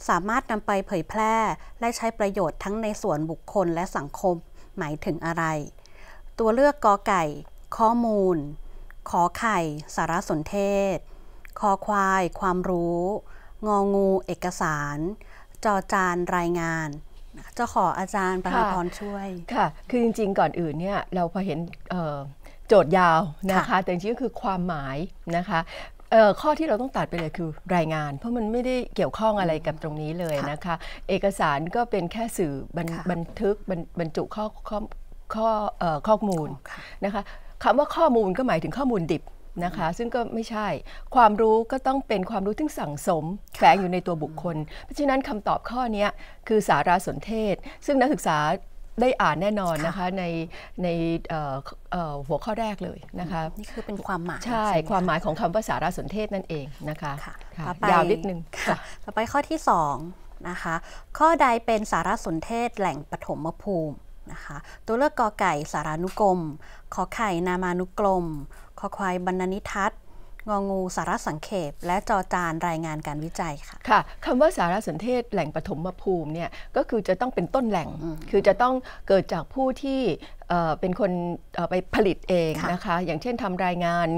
สามารถนำไปเผยแพร่ และใช้ประโยชน์ทั้งในส่วนบุคคลและสังคม หมายถึงอะไร ตัวเลือกกอไก่ ข้อมูลขอไข่ สารสนเทศคอควายความรู้งองูเอกสารจอจานรายงานจะขออาจารย์ประธาพรช่วยค่ะคือจริงๆก่อนอื่นเนี่ยเราพอเห็นโจทย์ยาวนะคะแต่จริงๆก็คือความหมายนะคะข้อที่เราต้องตัดไปเลยคือรายงานเพราะมันไม่ได้เกี่ยวข้องอะไรกับตรงนี้เลยนะคะ เอกสารก็เป็นแค่สื่อบันทึกบรรจุข้อข้อข้อมูลนะคะคำว่าข้อมูลก็หมายถึงข้อมูลดิบนะคะซึ่งก็ไม่ใช่ความรู้ก็ต้องเป็นความรู้ที่สั่งสมแฝงอยู่ในตัวบุคคล เพราะฉะนั้นคำตอบข้อนี้คือสารสนเทศ ซึ่งนักศึกษาได้อ่านแน่นอนนะคะในในหัวข้อแรกเลยนะคะนี่คือเป็นความหมายใช่ความหมายของคำว่าสารสนเทศนั่นเองนะคะยาวนิดนึงค่ะต่อไปข้อที่2นะคะข้อใดเป็นสารสนเทศแหล่งปฐมภูมินะคะตัวเลือกกอไก่สารานุกรมขอไข่นามานุกรมคควายบรรณนิทัศงองูสารสังเขปและจอจานรายงานการวิจัยค่ะค่ะคำว่าสารสนเทศแหล่งปฐมภูมิเนี่ยก็คือจะต้องเป็นต้นแหล่งคือจะต้องเกิดจากผู้ที่เป็นคนไปผลิตเองนะคะอย่างเช่นทำรายงาน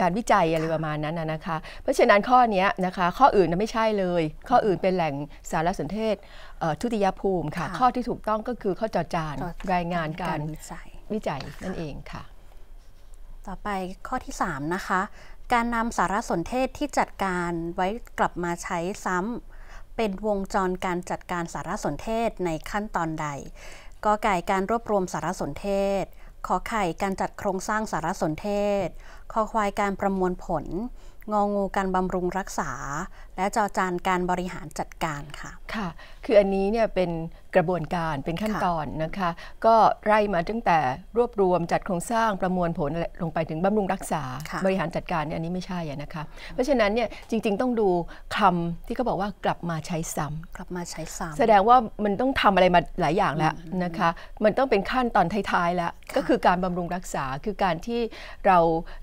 การวิจัยอะไรประมาณนั้นนะคะเพราะฉะนั้นข้อนี้นะคะข้ออื่นไม่ใช่เลย ข้ออื่นเป็นแหล่งสารสนเทศทุติยภูมิค่ะ ข้อที่ถูกต้องก็คือข้อจอจานรายงานการวิจัยนั่นเองค่ะต่อไปข้อที่3นะคะการนำสารสนเทศที่จัดการไว้กลับมาใช้ซ้ำเป็นวงจรการจัดการสารสนเทศในขั้นตอนใดกอไก่การรวบรวมสารสนเทศขอไข่การจัดโครงสร้างสารสนเทศขอควายการประมวลผล งองูการบำรุงรักษาและจอจานการบริหารจัดการค่ะ ค่ะ คืออันนี้เนี่ยเป็นกระบวนการเป็นขั้นตอนนะคะ ก็ไล่มาตั้งแต่รวบรวมจัดโครงสร้างประมวลผลลงไปถึงบำรุงรักษาบริหารจัดการเนี่ยอันนี้ไม่ใช่นะคะ เพราะฉะนั้นเนี่ยจริงๆ ต้องดูคำที่เขาบอกว่ากลับมาใช้ซ้ำ กลับมาใช้ซ้ำแสดงว่ามันต้องทำอะไรมาหลายอย่างแล้วนะคะ มันต้องเป็นขั้นตอนท้ายๆ แล้ว ก็คือการบำรุงรักษา คือการที่เรา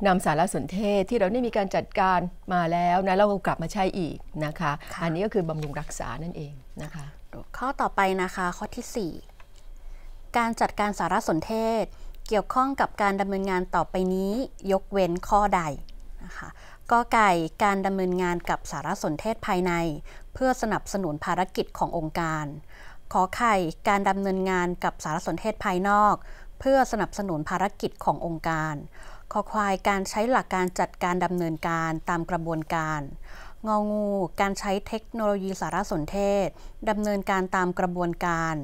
นำสารสนเทศที่เราได้มีการจัดการมาแล้วนะเรากลับมาใช้อีกนะคะ อันนี้ก็คือบำรุงรักษานั่นเองนะคะ ข้อต่อไปนะคะข้อที่ 4 การจัดการสารสนเทศ เกี่ยวข้องกับการดำเนินงานต่อไปนี้ยกเว้นข้อใดนะคะก็ไก่การดำเนินงานกับสารสนเทศภายใน เพื่อสนับสนุนภารกิจขององค์การ ขอไข่การดำเนินงานกับสารสนเทศภายนอก เพื่อสนับสนุนภารกิจขององค์การ ขอควายการใช้หลักการจัดการดำเนินการตามกระบวนการงองูการใช้เทคโนโลยีสารสนเทศดำเนินการตามกระบวนการ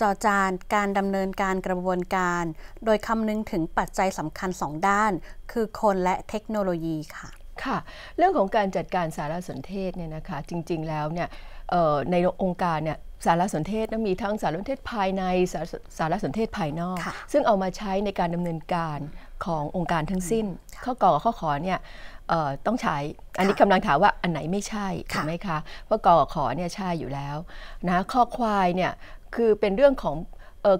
จอจานการดำเนินการกระบวนการ โดยคำนึงถึงปัจจัยสำคัญสองด้าน คือคนและเทคโนโลยีค่ะค่ะ เรื่องของการจัดการสารสนเทศเนี่ยนะคะจริงๆแล้วเนี่ยในองค์การเนี่ยสารสนเทศนะมีทั้งสารสนเทศภายในสารสารสนเทศภายนอก ซึ่งเอามาใช้ในการดำเนินการขององค์การทั้งสิ้น ข้อก่อข้อขอเนี่ยต้องใช้ อันนี้กำลังถามว่าอันไหนไม่ใช่ถูกไหมคะ เพราะกอขอเนี่ยใช่อยู่แล้วนะข้อควายเนี่ยคือเป็นเรื่องของ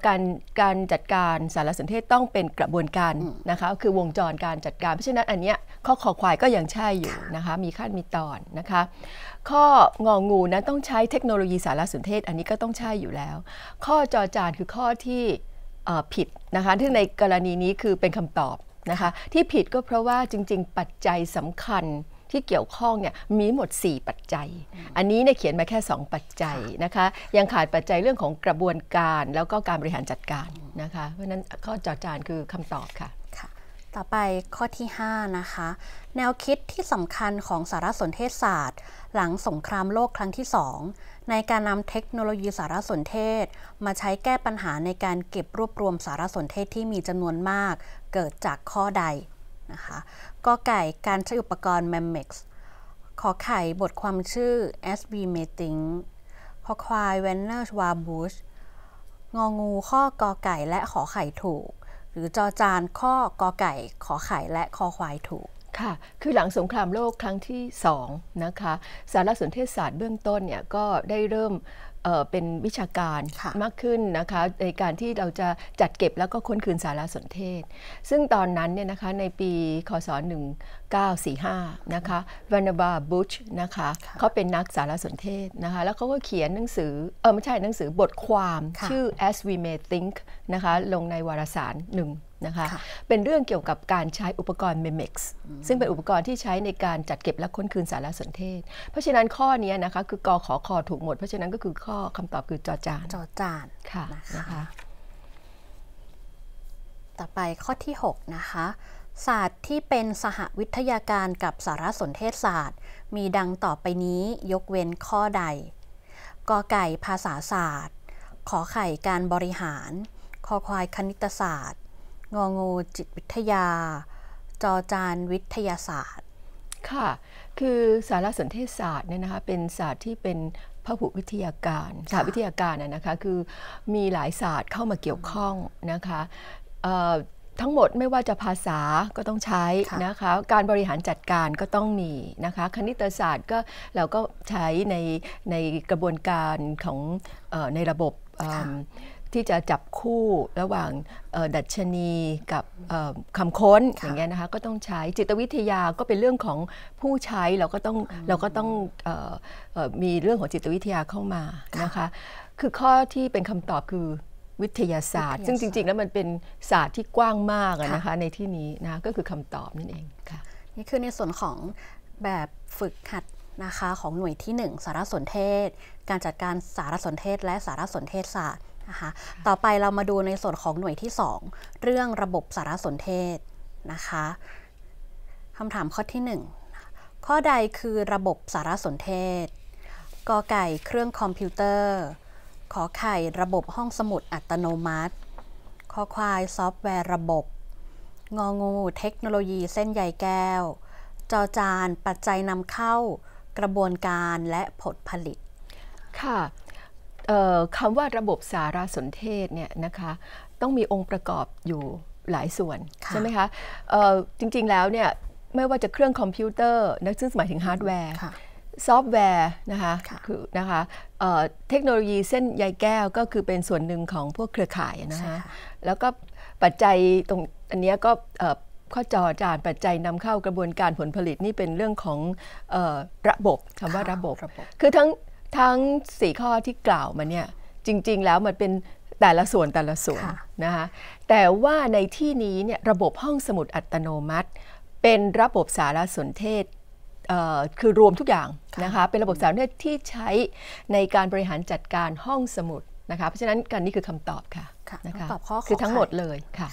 การการจัดการสารสนเทศต้องเป็นกระบวนการนะคะคือวงจรการจัดการ เพราะฉะนั้นอันเนี้ยข้อขอควายก็ยังใช่อยู่นะคะมีขั้นมีตอนนะคะข้ององูนะต้องใช้เทคโนโลยีสารสนเทศอันนี้ก็ต้องใช่อยู่แล้ว ข้อจอจานคือข้อที่ผิดนะคะที่ในกรณีนี้คือเป็นคำตอบนะคะที่ผิดก็เพราะว่าจริงๆ ปัจจัยสำคัญที่เกี่ยวข้องเนี่ยมีหมด 4 ปัจจัย อันนี้เนี่ยเขียนมาแค่ 2 ปัจจัยนะคะ ยังขาดปัจจัยเรื่องของกระบวนการแล้วก็การบริหารจัดการนะคะ เพราะนั้นข้อจอจานคือคำตอบค่ะค่ะ ต่อไปข้อที่ 5 นะคะ แนวคิดที่สำคัญของสารสนเทศศาสตร์หลังสงครามโลกครั้งที่ 2 ในการนำเทคโนโลยีสารสนเทศ มาใช้แก้ปัญหาในการเก็บรวบรวมสารสนเทศที่มีจำนวนมากเกิดจากข้อใดนะคะกอไก่การใช้อุปกรณ์ Memex ขอไข่บทความชื่อ SB Meeting ขอควาย w e n n e r s w a b u s h งองูข้อกอไก่และขอไข่ถูก หรือจอจานข้อกอไก่ขอไข่และคอควายถูกค่ะคือหลังสงครามโลกครั้งที่2นะคะสารสนเทศศาสตร์เบื้องต้นเนี่ยก็ได้เริ่มเป็นวิชาการมากขึ้นนะคะในการที่เราจะจัดเก็บแล้วก็ค้นคืนสารสนเทศ ซึ่งตอนนั้นเนี่ยนะคะในปีคศ1945นะคะวานาบาบูชนะคะเขาเป็นนักสารสนเทศนะคะแล้วเขาก็เขียนหนังสือเออไม่ใช่หนังสือบทความ ชื่อ as we may think นะคะลงในวารสารหนึ่งนะคะคะเป็นเรื่องเกี่ยวกับการใช้อุปกรณ์ MEMEX ซึ่งเป็นอุปกรณ์ที่ใช้ในการจัดเก็บและค้นคืนสารสนเทศ เพราะฉะนั้นข้อนี้นะคะคือกอขอคอถูกหมด เพราะฉะนั้นก็คือข้อคำตอบ คือจอจานจอจาน ค่ะ นะคะ ต่อไปข้อที่6นะคะศาสตร์ที่เป็นสหวิทยาการกับสารสนเทศศาสตร์ มีดังต่อไปนี้ยกเว้นข้อใดกอไก่ภาษาศาสตร์ขอไข่การบริหารคอควายคณิตศาสตร์งองูจิตวิทยา จอจานวิทยาศาสตร์ค่ะคือสารสนเทศศาสตร์เนี่ยนะคะเป็นศาสตร์ที่เป็นพหุวิทยาการศาสตร์วิทยาการนะคะคือมีหลายศาสตร์เข้ามาเกี่ยวข้องนะคะทั้งหมดไม่ว่าจะภาษาก็ต้องใช้นะคะการบริหารจัดการก็ต้องมีนะคะคณิตศาสตร์ก็เราก็ใช้ในในกระบวนการของอในระบบที่จะจับคู่ระหว่างดัชนีกับคำค้นอย่างเงี้ยนะคะก็ต้องใช้จิตวิทยาก็เป็นเรื่องของผู้ใช้เราก็ต้องเราก็ต้องมีเรื่องของจิตวิทยาเข้ามานะคะคือข้อที่เป็นคำตอบคือวิทยาศาสตร์ ซึ่งจริงๆแล้วมันเป็นศาสตร์ที่กว้างมากนะคะในที่นี้นะก็คือคำตอบนั่นเองค่ะนี่คือในส่วนของแบบฝึกหัดนะคะของหน่วยที่ 1 สารสนเทศ การจัดการสารสนเทศและสารสนเทศศาสตร์นะคะต่อไปเรามาดูในส่วนของหน่วยที่ 2 เรื่องระบบสารสนเทศนะคะคำถามข้อที่ 1 ข้อใดคือระบบสารสนเทศกอไก่เครื่องคอมพิวเตอร์ ขอไข่ระบบห้องสมุดอัตโนมัติคอควายซอฟต์แวร์ระบบ งองูเทคโนโลยีเส้นใยแก้ว จอจานปัจจัยนำเข้า กระบวนการและผลผลิตค่ะคำว่าระบบสารสนเทศเนี่ยนะคะต้องมีองค์ประกอบอยู่หลายส่วนใช่ไหมคะจริงๆแล้วเนี่ยไม่ว่าจะเครื่องคอมพิวเตอร์นะซึ่งหมายถึงฮาร์ดแวร์ซอฟต์แวร์นะคะคือนะคะเทคโนโลยีเส้นใยแก้วก็คือเป็นส่วนหนึ่งของพวกเครือข่ายนะคะแล้วก็ปัจจัยตรงอันนี้ก็ข้อจอจานปัจจัยนำเข้ากระบวนการผลผลิตนี่เป็นเรื่องของระบบคำว่าระบบคือทั้งทั้งส่ข้อที่กล่าวมาเนี่ยจริงๆแล้วมันเป็นแต่ละส่วนแต่ละส่วนนะคะแต่ว่าในที่นี้เนี่ยระบบห้องสมุดอัตโนมัติ เป็นระบบสารสนเทศคือรวมทุกอย่างนะคะเป็นระบบสารสนเทศที่ใช้ในการบริหารจัดการห้องสมุดนะคะเพราะฉะนั้นกันนี่คือคำตอบค่ะนะคะตอบข้อคือทั้งหมดเลยค่ะ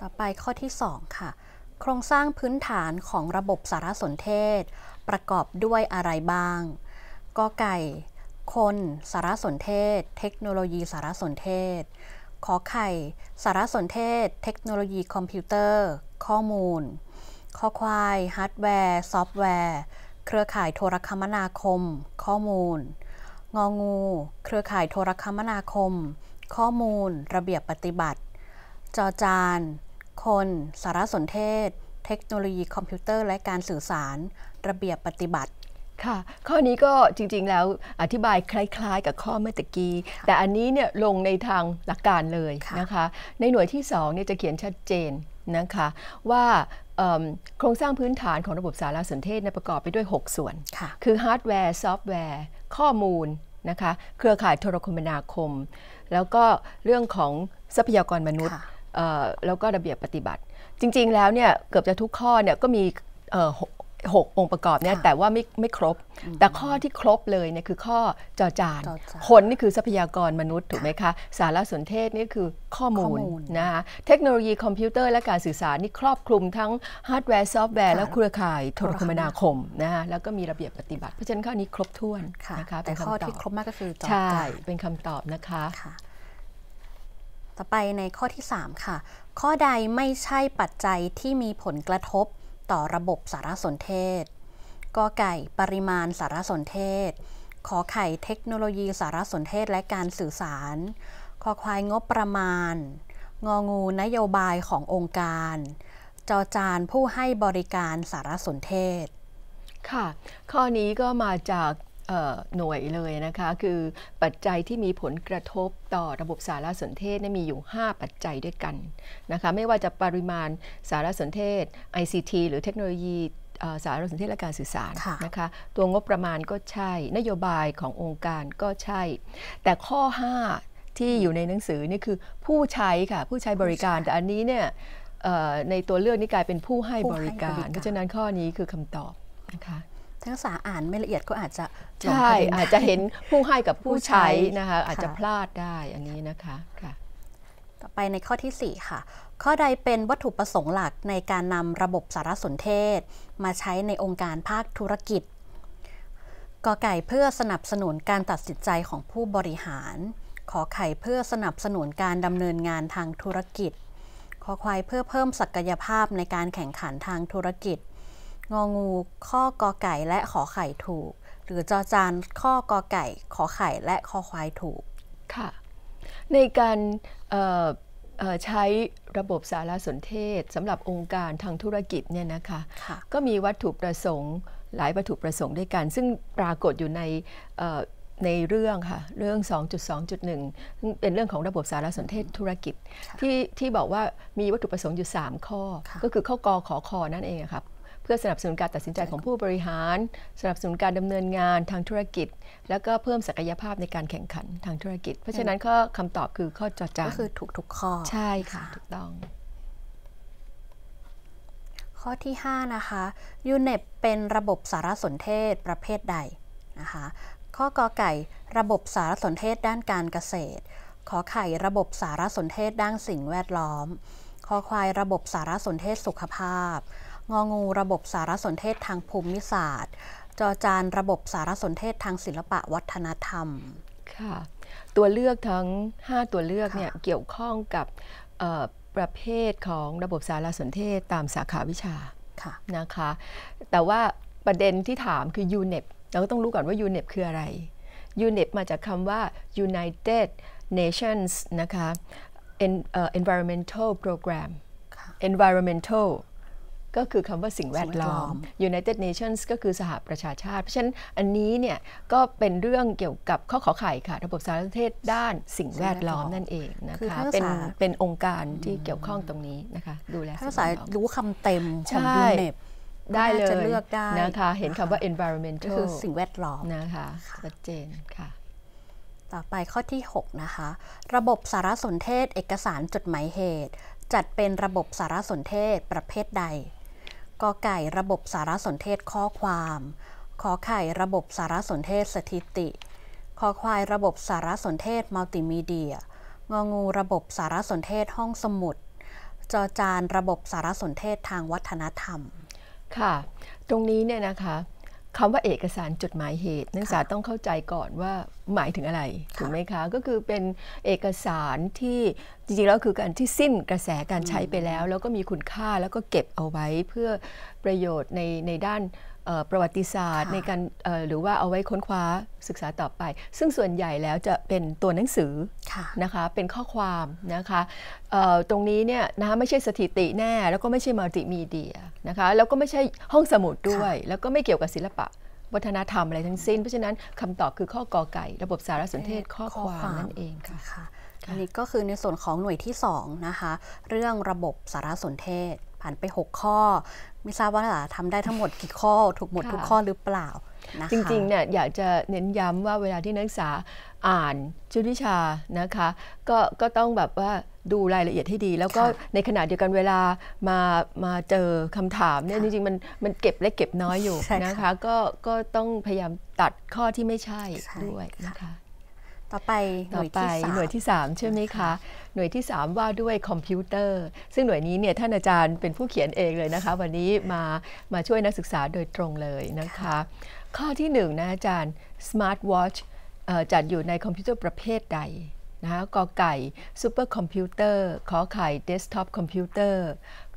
ต่อไปข้อที่2ค่ะโครงสร้างพื้นฐานของระบบสารสนเทศประกอบด้วยอะไรบ้างกอไก่ คนสารสนเทศ เทคโนโลยีสารสนเทศ ขอไข่ สารสนเทศ เทคโนโลยีคอมพิวเตอร์ ข้อมูล ข้อควาย ฮาร์ดแวร์ซอฟต์แวร์ เครือข่ายโทรคมนาคม ข้อมูล งองู เครือข่ายโทรคมนาคม ข้อมูลระเบียบปฏิบัติจอจานคนสารสนเทศ เทคโนโลยีคอมพิวเตอร์และการสื่อสารระเบียบปฏิบัติ ค่ะ ข้อนี้ก็จริงๆ แล้วอธิบายคล้าย ๆ กับข้อเมื่อตะกี้ แต่อันนี้เนี่ยลงในทางหลักการเลยนะคะ ในหน่วยที่2เนี่ยจะเขียนชัดเจนนะคะว่าโครงสร้างพื้นฐานของระบบสารสนเทศประกอบไปด้วย 6 ส่วน คือฮาร์ดแวร์ ซอฟต์แวร์ ข้อมูลนะคะ เครือข่ายโทรคมนาคม แล้วก็เรื่องของทรัพยากรมนุษย์ แล้วก็ระเบียบปฏิบัติ จริงๆ แล้วเนี่ยเกือบจะทุกข้อเนี่ยก็มี6 องค์ประกอบเนี่ยแต่ว่าไม่ไม่ครบแต่ข้อที่ครบเลยเนี่ยคือข้อจอจานคนนี่คือทรัพยากรมนุษย์ถูกไหมคะ สารสนเทศนี่คือข้อมูลนะคะเทคโนโลยีคอมพิวเตอร์และการสื่อสารนี่ครอบคลุมทั้งฮาร์ดแวร์ซอฟต์แวร์และเครือข่าย โทรคมนาคมนะคะแล้วก็มีระเบียบปฏิบัติเพราะฉะนั้นข้อนี้ครบถ้วนนะคะแต่ข้อที่ครบมากก็คือจอจานใช่เป็นคำตอบนะคะต่อไปในข้อที่ 3 ค่ะ ข้อใดไม่ใช่ปัจจัยที่มีผลกระทบต่อระบบสารสนเทศกไก่ปริมาณสารสนเทศ ขอไข่เทคโนโลยีสารสนเทศและการสื่อสาร ขอควายงบประมาณ งองูนโยบายขององค์การ จอจานผู้ให้บริการสารสนเทศ ค่ะ ข้อนี้ก็มาจากหน่วยเลยนะคะคือปัจจัยที่มีผลกระทบต่อระบบสารสนเทศมีอยู่ 5 ปัจจัยด้วยกันนะคะไม่ว่าจะปริมาณสารสนเทศ ICT หรือเทคโนโลยีสารสนเทศและการสื่อสารนะคะตัวงบประมาณก็ใช่ นโยบายขององค์การก็ใช่ แต่ข้อ5ที่อยู่ในหนังสือนี่คือผู้ใช้ค่ะผู้ใช้บริการแต่อันนี้เนี่ยในตัวเลือกนี่กลายเป็นผู้ให้บริการเพราะฉะนั้นข้อนี้คือคำตอบนะคะทั้ศสาอ่านไม่ละเอียดก็อาจจะใช่อาจจะเห็นผู้ให้กับผู้ใช้นะคะอาจจะพลาดได้อันนี้นะคะ ค่ะต่อไปในข้อที่ 4 ค่ะ ข้อใดเป็นวัตถุประสงค์หลักในการนำระบบสารสนเทศ มาใช้ในองค์การภาคธุรกิจกอไก่เพื่อสนับสนุนการตัดสินใจของผู้บริหารขอไข่เพื่อสนับสนุนการดำเนินงานทางธุรกิจขอควายเพื่อเพิ่มศักยภาพในการแข่งขันทางธุรกิจงองูข้อกอไก่และขอไข่ถูก หรือจอจานข้อกอไก่ขอไข่และคอควายถูกค่ะในการใช้ระบบสารสนเทศสำหรับองค์การทางธุรกิจเนี่ยนะคะคะก็มีวัตถุประสงค์หลายวัตถุประสงค์ด้วยกัน ซึ่งปรากฏอยู่ในในเรื่องค่ะเรื่อง 2.2.1ึ่งเป็นเรื่องของระบบสารสนเทศธุรกิจที่ที่บอกว่ามีวัตถุประสงค์อยู่ 3 ข้อ ก็คือข้อกอขอคอนั่นเองครับเพื่อสนับสนุนการตัดสินใจของผู้บริหาร สนับสนุนการดำเนินงานทางธุรกิจ แล้วก็เพิ่มศักยภาพในการแข่งขันทางธุรกิจ เพราะฉะนั้นข้อคำตอบคือข้อจอจานก็คือถูกทุกข้อ ใช่ค่ะ ถูกต้อง ข้อที่ 5 นะคะยูเนปเป็นระบบสารสนเทศประเภทใดนะคะข้อกอไก่ระบบสารสนเทศด้านการเกษตรขอไข่ระบบสารสนเทศด้านสิ่งแวดล้อมขอควายระบบสารสนเทศสุขภาพงองู ระบบสารสนเทศทางภูมิศาสตร์ จอจานระบบสารสนเทศทางศิลปะวัฒนธรรม ค่ะ ตัวเลือกทั้ง 5 ตัวเลือกเนี่ยเกี่ยวข้องกับประเภทของระบบสารสนเทศตามสาขาวิชาะนะคะ แต่ว่าประเด็นที่ถามคือ UNEP เราก็ต้องรู้ก่อนว่า UNEP คืออะไร UNEP มาจากคำว่า United Nations นะคะ Environmental Program Environmental ก็คือคำว่าสิ่งแวดล้อม United Nations ก็คือสหประชาชาติ เพราะฉะนั้นอันนี้เนี่ย ก็เป็นเรื่องเกี่ยวกับข้อขอไข่ค่ะ ระบบสารสนเทศด้านสิ่งแวดล้อมนั่นเองนะคะเป็นเป็นองค์การที่เกี่ยวข้องตรงนี้นะคะ ดูแลวดลสายรู้คำเต็มของยูเนปได้เลยเลือกได้นะคะเห็นคำว่า environmental คือสิ่งแวดล้อมนะคะชัดเจนค่ะต่อไปข้อที่6นะคะระบบสารสนเทศเอกสารจดหมายเหตุ จัดเป็นระบบสารสนเทศประเภทใดกอไก่ระบบสารสนเทศข้อความ ขอไข่ระบบสารสนเทศสถิติ ขอควาย ระบบสารสนเทศมัลติมีเดียงองูระบบสารสนเทศห้องสมุดจอจานระบบสารสนเทศทางวัฒนธรรม ค่ะ ตรงนี้เนี่ยนะคะคำว่าเอกสารจดหมายเหตุ นักศึกษาต้องเข้าใจก่อนว่าหมายถึงอะไรถูกไหมคะ ก็คือเป็นเอกสารที่จริงๆแล้วคือการที่สิ้นกระแสการใช้ไปแล้ว แล้วก็มีคุณค่าแล้วก็เก็บเอาไว้เพื่อประโยชน์ในในด้านประวัติศาสตร์ในการหรือว่าเอาไว้ค้นคว้าศึกษาต่อไป ซึ่งส่วนใหญ่แล้วจะเป็นตัวหนังสือะนะคะเป็นข้อความนะคะตรงนี้เนี่ยนะคะไม่ใช่สถิติแน่ แล้วก็ไม่ใช่มัลติมีเดียนะคะแล้วก็ไม่ใช่ห้องสมุดด้วย แล้วก็ไม่เกี่ยวกับศิลปะวัฒนธรรมอะไรทั้งสิ้น เพราะฉะนั้นคำตอบคือข้อกอไก่ ระบบสารสนเทศข้อความนั่นเองค่ะอันนี้ก็คือในส่วนของหน่วยที่2นะคะเรื่องระบบสารสนเทศผ่านไป 6 ข้อไม่ทราบว่าทำได้ทั้งหมดกี่ข้อ ถูกหมดทุกข้อหรือเปล่านะะจริงๆเนี่ยอยากจะเน้นย้ำว่าเวลาที่นักศึกษาอ่านชุดวิชานะคะก็ก็ต้องแบบว่าดูรายละเอียดให้ดี แล้วก็ในขณะเดียวกันเวลามามาเจอคำถามเนี่ยจริง ๆ มันมันเก็บเล็กเก็บน้อยอยู่นะคะก็ก็ต้องพยายามตัดข้อที่ไม่ใช่ด้วยนะคะต่อไปหน่วยที่สาม3ใช่ไหมคะหน่วยที่ 3 ว่าด้วยคอมพิวเตอร์ ซึ่งหน่วยนี้เนี่ยท่านอาจารย์เป็นผู้เขียนเองเลยนะคะวันนี้มามาช่วยนักศึกษาโดยตรงเลยนะคะ ข้อที่1นนะอาจารย์ส m a r t w a t ชจัดอยู่ในคอมพิวเตอร์ประเภทใดนะคะกอไก่ซูเปอร์คอมพิวเตอร์ขอไข่เดสก์ท็อปคอมพิวเตอร์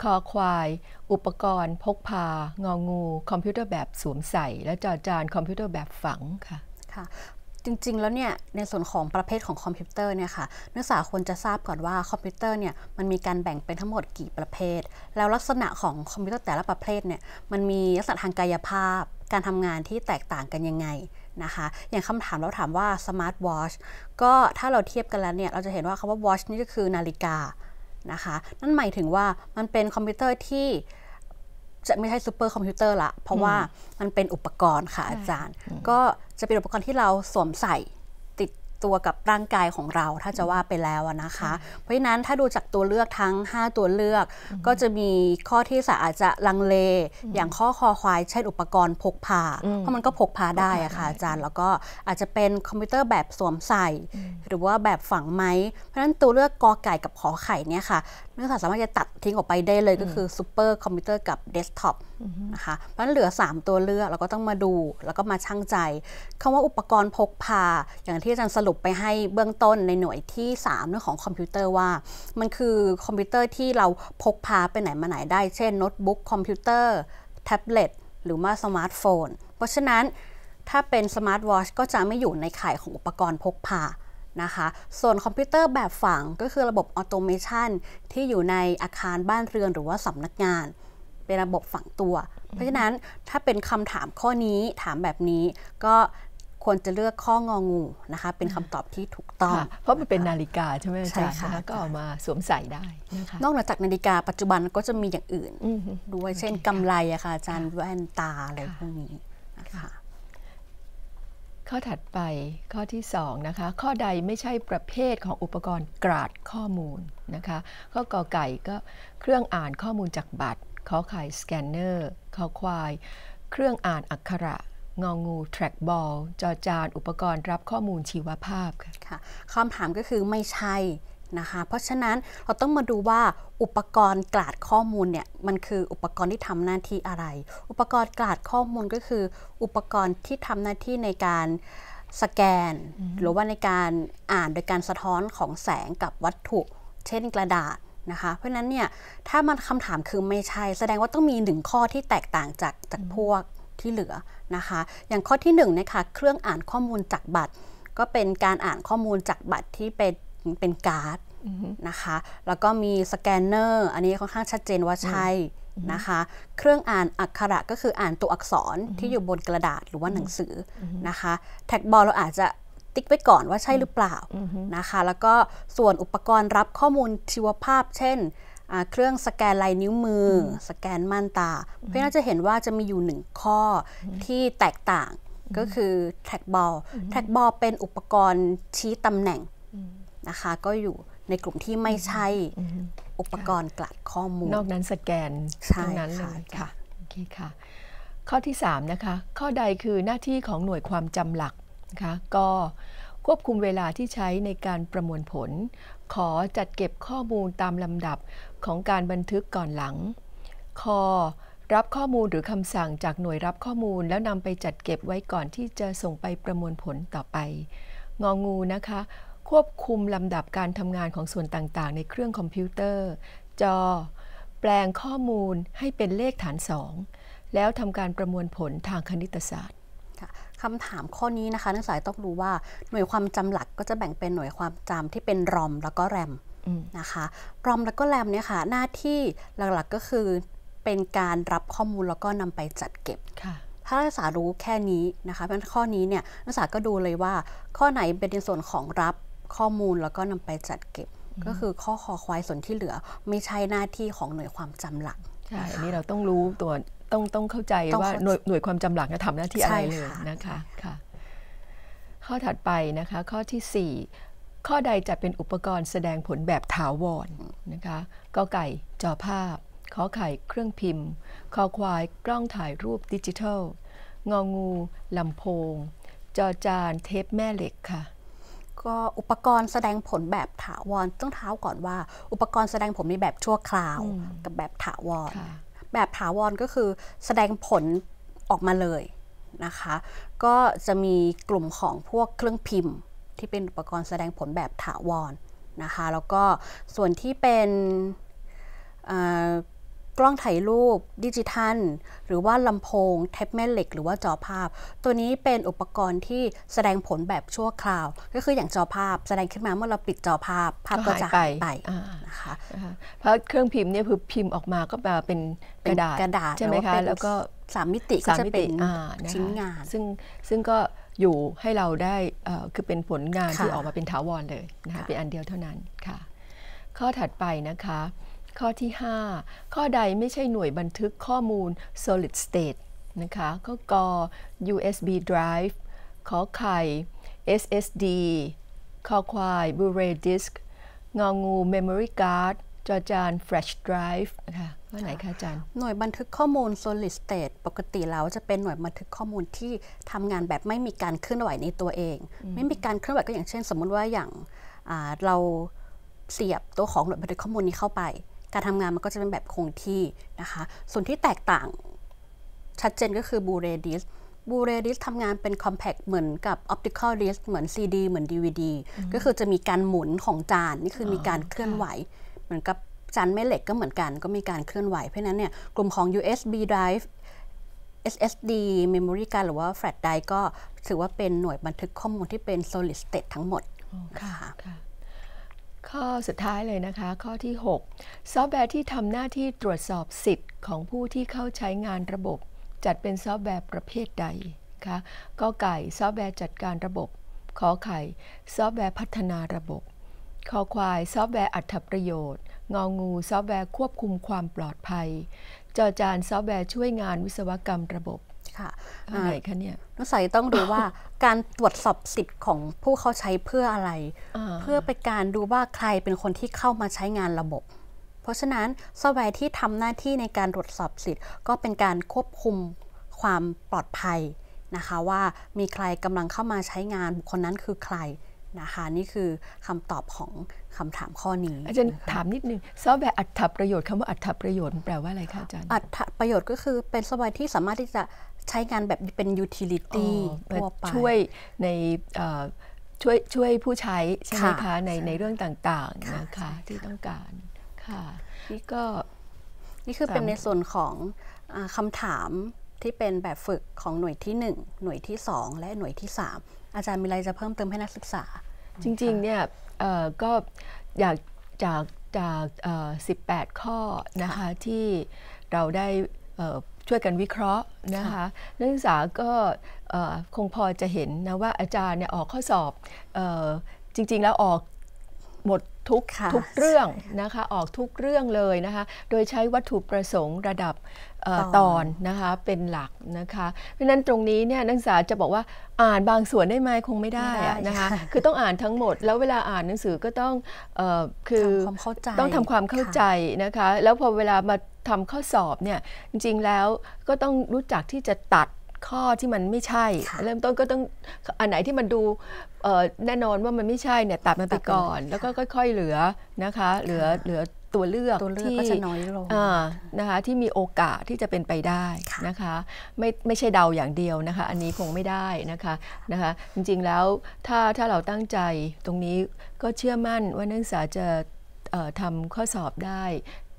คอควาย อุปกรณ์ พกพา งองูคอมพิวเตอร์แบบสวมใส่และจอจานคอมพิวเตอร์แบบฝังค่ะจริงๆแล้วเนี่ยในส่วนของประเภทของคอมพิวเตอร์เนี่ยค่ะนักศึกษาควรจะทราบก่อนว่าคอมพิวเตอร์เนี่ยมันมีการแบ่งเป็นทั้งหมดกี่ประเภท แล้วลักษณะของคอมพิวเตอร์แต่ละประเภทเนี่ยมันมีลักษณะทางกายภาพ การทำงานที่แตกต่างกันยังไงนะคะอย่างคำถามเราถามว่าสมาร์ทวอชก็ถ้าเราเทียบกันแล้วเนี่ยเราจะเห็นว่าคำว่าวอชนี่ก็คือนาฬิกานะคะนั่นหมายถึงว่ามันเป็นคอมพิวเตอร์ที่จะไม่ใช่ซูเปอร์คอมพิวเตอร์ละ เพราะว่ามันเป็นอุปกรณ์ค่ะอาจารย์ ก็จะเป็นอุปกรณ์ที่เราสวมใส่ตัวกับร่างกายของเราถ้าจะว่าไปแล้วนะคะ เพราะฉะนั้นถ้าดูจากตัวเลือกทั้ง 5 ตัวเลือก ก็จะมีข้อที่สอาจจะลังเล อย่างข้อคอควายเช่นอุปกรณ์พกพาเพราะมันก็พกพาได้อะค่ะ อาจารย์แล้วก็อาจจะเป็นคอมพิวเตอร์แบบสวมใส่ หรือว่าแบบฝังไม้เพราะฉะนั้นตัวเลือกกอไก่กับขอไข่เนี่ยค่ะนักศึกษาสามารถจะตัดทิ้งออกไปได้เลยก็คือซูเปอร์คอมพิวเตอร์กับเดสก์ท็อปนะคะเพราะฉะนั้นเหลือ 3 ตัวเลือกเราก็ต้องมาดูแล้วก็มาชั่งใจ คำว่าอุปกรณ์พกพาอย่างที่อาจารย์สรุรุปไปให้เบื้องต้นในหน่วยที่ 3เรื่องของคอมพิวเตอร์ว่า มันคือคอมพิวเตอร์ที่เราพกพาไปไหนมาไหนได้เช่นโน้ตบุ๊กคอมพิวเตอร์ แท็บเล็ต หรือว่าสมาร์ทโฟน เพราะฉะนั้นถ้าเป็นสมาร์ทวอชก็จะไม่อยู่ในข่ายของอุปกรณ์พกพานะคะ ส่วนคอมพิวเตอร์แบบฝังก็คือระบบออโตเมชันที่อยู่ในอาคารบ้านเรือนหรือว่าสำนักงาน เป็นระบบฝังตัว เพราะฉะนั้นถ้าเป็นคำถามข้อนี้ถามแบบนี้ก็ควรจะเลือกข้ององูนะคะเป็นคำตอบที่ถูกต้องเพราะมันเป็นนาฬิกาใช่ไหมใช่ค่ะก็ออกมาสวมใส่ได้ นอกจากนาฬิกาปัจจุบันก็จะมีอย่างอื่นด้วยเช่นกำไรอะค่ะอาจารย์แว่นตาอะไรพวกนี้นะคะข้อถัดไปข้อที่2นะคะข้อใดไม่ใช่ประเภทของอุปกรณ์กราดข้อมูลนะคะข้อกอไก่ก็เครื่องอ่านข้อมูลจากบัตรข้อไข่สแกนเนอร์ข้อควายเครื่องอ่านอักขระงองูแทร็กบอลจอจานอุปกรณ์รับข้อมูลชีวภาพค่ะค่ะคำถามก็คือไม่ใช่นะคะเพราะฉะนั้นเราต้องมาดูว่าอุปกรณ์กลาดข้อมูลเนี่ยมันคืออุปกรณ์ที่ทำหน้าที่อะไร อุปกรณ์กลาดข้อมูลก็คือ อุปกรณ์ที่ทำหน้าที่ในการสแกน หรือว่าในการอ่านโดยการสะท้อนของแสงกับวัตถุเช่นกระดาษนะคะเพราะนั้นเนี่ยถ้ามันคำถามคือไม่ใช่ แสดงว่าต้องมีหนึ่งข้อที่แตกต่างจากจากพวกที่เหลือนะคะอย่างข้อที่1นนะคะเครื่องอ่านข้อมูลจากบัตร ก็เป็นการอ่านข้อมูลจากบัตรที่เป็นเป็นการ์ดนะคะแล้วก็มีสแกนเนอร์อันนี้ค่อนข้างชัดเจนว่าใช่นะคะเครื่องอ่านอักขระก็คืออ่านตัวอักษรที่อยู่บนกระดาษหรือว่าหนังสือนะคะแท็กบอลเราอาจจะติ๊กไว้ก่อนว่าใช่หรือเปล่านะคะแล้วก็ส่วนอุปกรณ์รับข้อมูลชีวภาพ เช่นเครื่องสแกนลายนิ้วมือ สแกนม่านตา เพื่อนจะเห็นว่าจะมีอยู่หนึ่งข้อที่แตกต่าง ก็คือแท็กบอลแท็กบอลเป็นอุปกรณ์ชี้ตำแหน่งนะคะ ก็อยู่ในกลุ่มที่ไม่ใช่อุปกรณ์กลัดข้อมูล นอกนั้นสแกนตรงนั้นเลยค่ะโอเคค่ะ ข้อที่ 3 นะคะ ข้อใดคือหน้าที่ของหน่วยความจำหลักนะคะก็ควบคุมเวลาที่ใช้ในการประมวลผลขอจัดเก็บข้อมูลตามลำดับของการบันทึกก่อนหลังคอรับข้อมูลหรือคำสั่งจากหน่วยรับข้อมูลแล้วนำไปจัดเก็บไว้ก่อนที่จะส่งไปประมวลผลต่อไป งองูนะคะ ควบคุมลำดับการทำงานของส่วนต่าง ๆ ในเครื่องคอมพิวเตอร์จอแปลงข้อมูลให้เป็นเลขฐานสอง แล้วทำการประมวลผลทางคณิตศาสตร์คำถามข้อนี้นะคะนักศึกษาต้องรู้ว่าหน่วยความจำหลัก ก็จะแบ่งเป็นหน่วยความจำที่เป็นรอมแล้วก็แรมนะคะรอมแล้วก็แรมเนี่ยค่ะ หน้าที่หลักๆก็คือ เป็นการรับข้อมูลแล้วก็นำไปจัดเก็บ ถ้านักศึกษารู้แค่นี้นะคะเพราะข้อนี้เนี่ยนักศึกษาก็ดูเลยว่าข้อไหนเป็นในส่วนของรับข้อมูลแล้วก็นำไปจัดเก็บ ก็คือข้อคอควายส่วนที่เหลือไม่ใช่หน้าที่ของหน่วยความจำหลักใช่อันนี้เราต้องรู้ตัวต้องต้องเข้าใจว่าหน่วยหน่วยความจำหลักจะทำหน้าที่อะไรเลยนะคะค่ะข้อถัดไปนะคะข้อทีสี่ 4 ข้อใดจะเป็นอุปกรณ์แสดงผลแบบถาวรนะคะก็ไก่จอภาพ ขอไข่เครื่องพิมพ์ ขอควายกล้องถ่ายรูปดิจิทัลงองู ลำโพง จอจานเทปแม่เหล็กค่ะ ก็อุปกรณ์แสดงผลแบบถาวรต้องเท้าก่อนว่า อุปกรณ์แสดงผลมีแบบชั่วคราวกับแบบถาวรแบบถาวรก็คือแสดงผลออกมาเลยนะคะก็จะมีกลุ่มของพวกเครื่องพิมพ์ ที่เป็นอุปกรณ์แสดงผลแบบถาวรนะคะแล้วก็ส่วนที่เป็นกล้องถ่ายรูปดิจิทัล หรือว่าลำโพง แท็บแม่เหล็ก หรือว่าจอภาพ ตัวนี้เป็นอุปกรณ์ที่แสดงผลแบบชั่วคราว ก็คืออย่างจอภาพแสดงขึ้นมา เมื่อเราปิดจอภาพ ภาพก็จะหายไปนะคะเพราะเครื่องพิมพ์เนี่ยคือพิมพ์ออกมาก็มาเป็นกระดาษกระดาษ ใช่ไหมคะ แล้วก็สามมิติก็จะเป็นชิ้นงาน ซึ่งซึ่งก็อยู่ให้เราได้คือเป็นผลงานที่ออกมาเป็นถาวรเลยนะคะเป็นอันเดียวเท่านั้นค่ะ ข้อถัดไปนะคะข้อที่ 5 ข้อใดไม่ใช่หน่วยบันทึกข้อมูล solid state นะคะก็กอ USB drive ขอไข่ SSD ข้อควาย Blu-ray disc งองู memory card จอจาน flash drive นะคะว่าไหนคะจันหน่วยบันทึกข้อมูล solid state ปกติแล้วจะเป็นหน่วยบันทึกข้อมูลที่ทำงานแบบไม่มีการเคลื่อนไหวในตัวเอง ไม่มีการเคลื่อนไหวก็อย่างเช่นสมมติว่าอย่างเราเสียบตัวของหน่วยบันทึกข้อมูลนี้เข้าไปการทำงานมันก็จะเป็นแบบคงที่นะคะ ส่วนที่แตกต่างชัดเจนก็คือบูเรดิสบูเรดิสทำงานเป็นคอมแพกเหมือนกับออปติคอลดิสเหมือน CD เหมือน DVD ก็คือจะมีการหมุนของจานนี่คือมีการเคลื่อนไหว เหมือนกับจานแม่เหล็กก็เหมือนกัน ก็มีการเคลื่อนไหวเพราะนั้นเนี่ยกลุ่มของ USB drive SSD memory card หรือว่า flash drive ก็ถือว่าเป็นหน่วยบันทึกข้อมูลที่เป็น solid state ทั้งหมดนะคะข้อสุดท้ายเลยนะคะข้อที่ 6 ซอฟต์แวร์ที่ทำหน้าที่ตรวจสอบสิทธิ์ของผู้ที่เข้าใช้งานระบบ จัดเป็นซอฟต์แวร์ประเภทใดคะก็ไก่ซอฟต์แวร์จัดการระบบขอไข่ซอฟต์แวร์พัฒนาระบบขอควายซอฟต์แวร์อัตประโยชน์งองูซอฟต์แวร์ควบคุมความปลอดภัยจอจานซอฟต์แวร์ช่วยงานวิศวกรรมระบบค่ะอะไรคะเนี่ยนักศึกษาต้องดูว่าการตรวจสอบสิทธิ์ของผู้เข้าใช้เพื่ออะไร เพื่อเป็นการดูว่าใครเป็นคนที่เข้ามาใช้งานระบบ เพราะฉะนั้นซอฟต์แวร์ที่ทำหน้าที่ในการตรวจสอบสิทธิ์ก็เป็นการควบคุมความปลอดภัยนะคะ ว่ามีใครกำลังเข้ามาใช้งานบุคคลนั้นคือใครนะคะนี่คือคำตอบของคำถามข้อนี้อาจารย์ถามนิดนึงซอฟต์แวร์อัตถประโยชน์คำว่าอัตถประโยชน์แปลว่าอะไรคะอาจารย์อัตถประโยชน์ก็คือเป็นซอฟต์แวร์ที่สามารถที่จะใช้งานแบบเป็นยูทิลิตี้ทั่วไป ช่วยในช่วยช่วยผู้ใช้ใช่ไหมคะในในเรื่องต่างๆนะคะที่ต้องการค่ะนี่ก็นี่คือเป็นในส่วนของอคำถามที่เป็นแบบฝึกของหน่วยที่ 1 หน่วยที่ 2 และหน่วยที่ 3 อาจารย์มีอะไรจะเพิ่มเติมให้นักศึกษา จริงๆเนี่ยก็อยากจากจาก 18 ข้อนะคะที่เราได้ช่วยกันวิเคราะห์นะคะนักศึกษาก็คงพอจะเห็นนะว่าอาจารย์เนี่ยออก ข้อสอบจริงๆ แล้วออกหมดทุกทุกเรื่องนะคะออกทุกเรื่องเลยนะคะโดยใช้วัตถุประสงค์ระดับตอนนะคะเป็นหลักนะคะเพราะนั้นตรงนี้เนี่ยนักศึกษาจะบอกว่าอ่านบางส่วนได้ไหมคงไม่ได้นะคะคือต้องอ่านทั้งหมด แล้วเวลาอ่านหนังสือก็ต้องคือ ต้องทำความเข้าใจนะคะแล้วพอเวลามาทำข้อสอบเนี่ยจริงๆแล้วก็ต้องรู้จักที่จะตัดข้อที่มันไม่ใช่ เริ่มต้นก็ต้อง อันไหนที่มันดูแน่นอนว่ามันไม่ใช่เนี่ยตัดมันไปก่อนแล้วก็ค่อยๆเหลือนะคะเหลือเหลือตัวเลือกตัวอกก็จะน้อยลงนะคะ ที่มีโอกาสที่จะเป็นไปได้นะคะ ไม่ไม่ใช่เดาอย่างเดียวนะคะ อันนี้คงไม่ได้นะคะนะคะ จริงๆแล้วถ้าถ้าเราตั้งใจตรงนี้ก็เชื่อมั่นว่านักศึกษาจะทำข้อสอบได้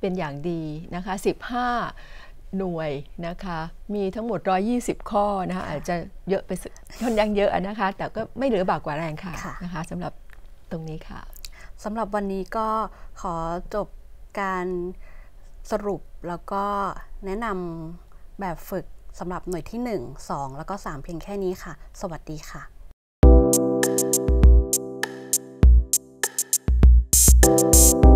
เป็นอย่างดีนะคะ15 หน่วยนะคะ มีทั้งหมด 120 ข้อนะคะอาจจะเยอะไปค่อนยังเยอะนะคะ แต่ก็ไม่เหลือบากกว่าแรงค่ะะนะคะสำหรับตรงนี้ค่ะสำหรับวันนี้ก็ขอจบการสรุปแล้วก็แนะนำแบบฝึกสำหรับหน่วยที่ 1 2 แล้วก็ 3 เพียงแค่นี้ค่ะ สวัสดีค่ะ thank you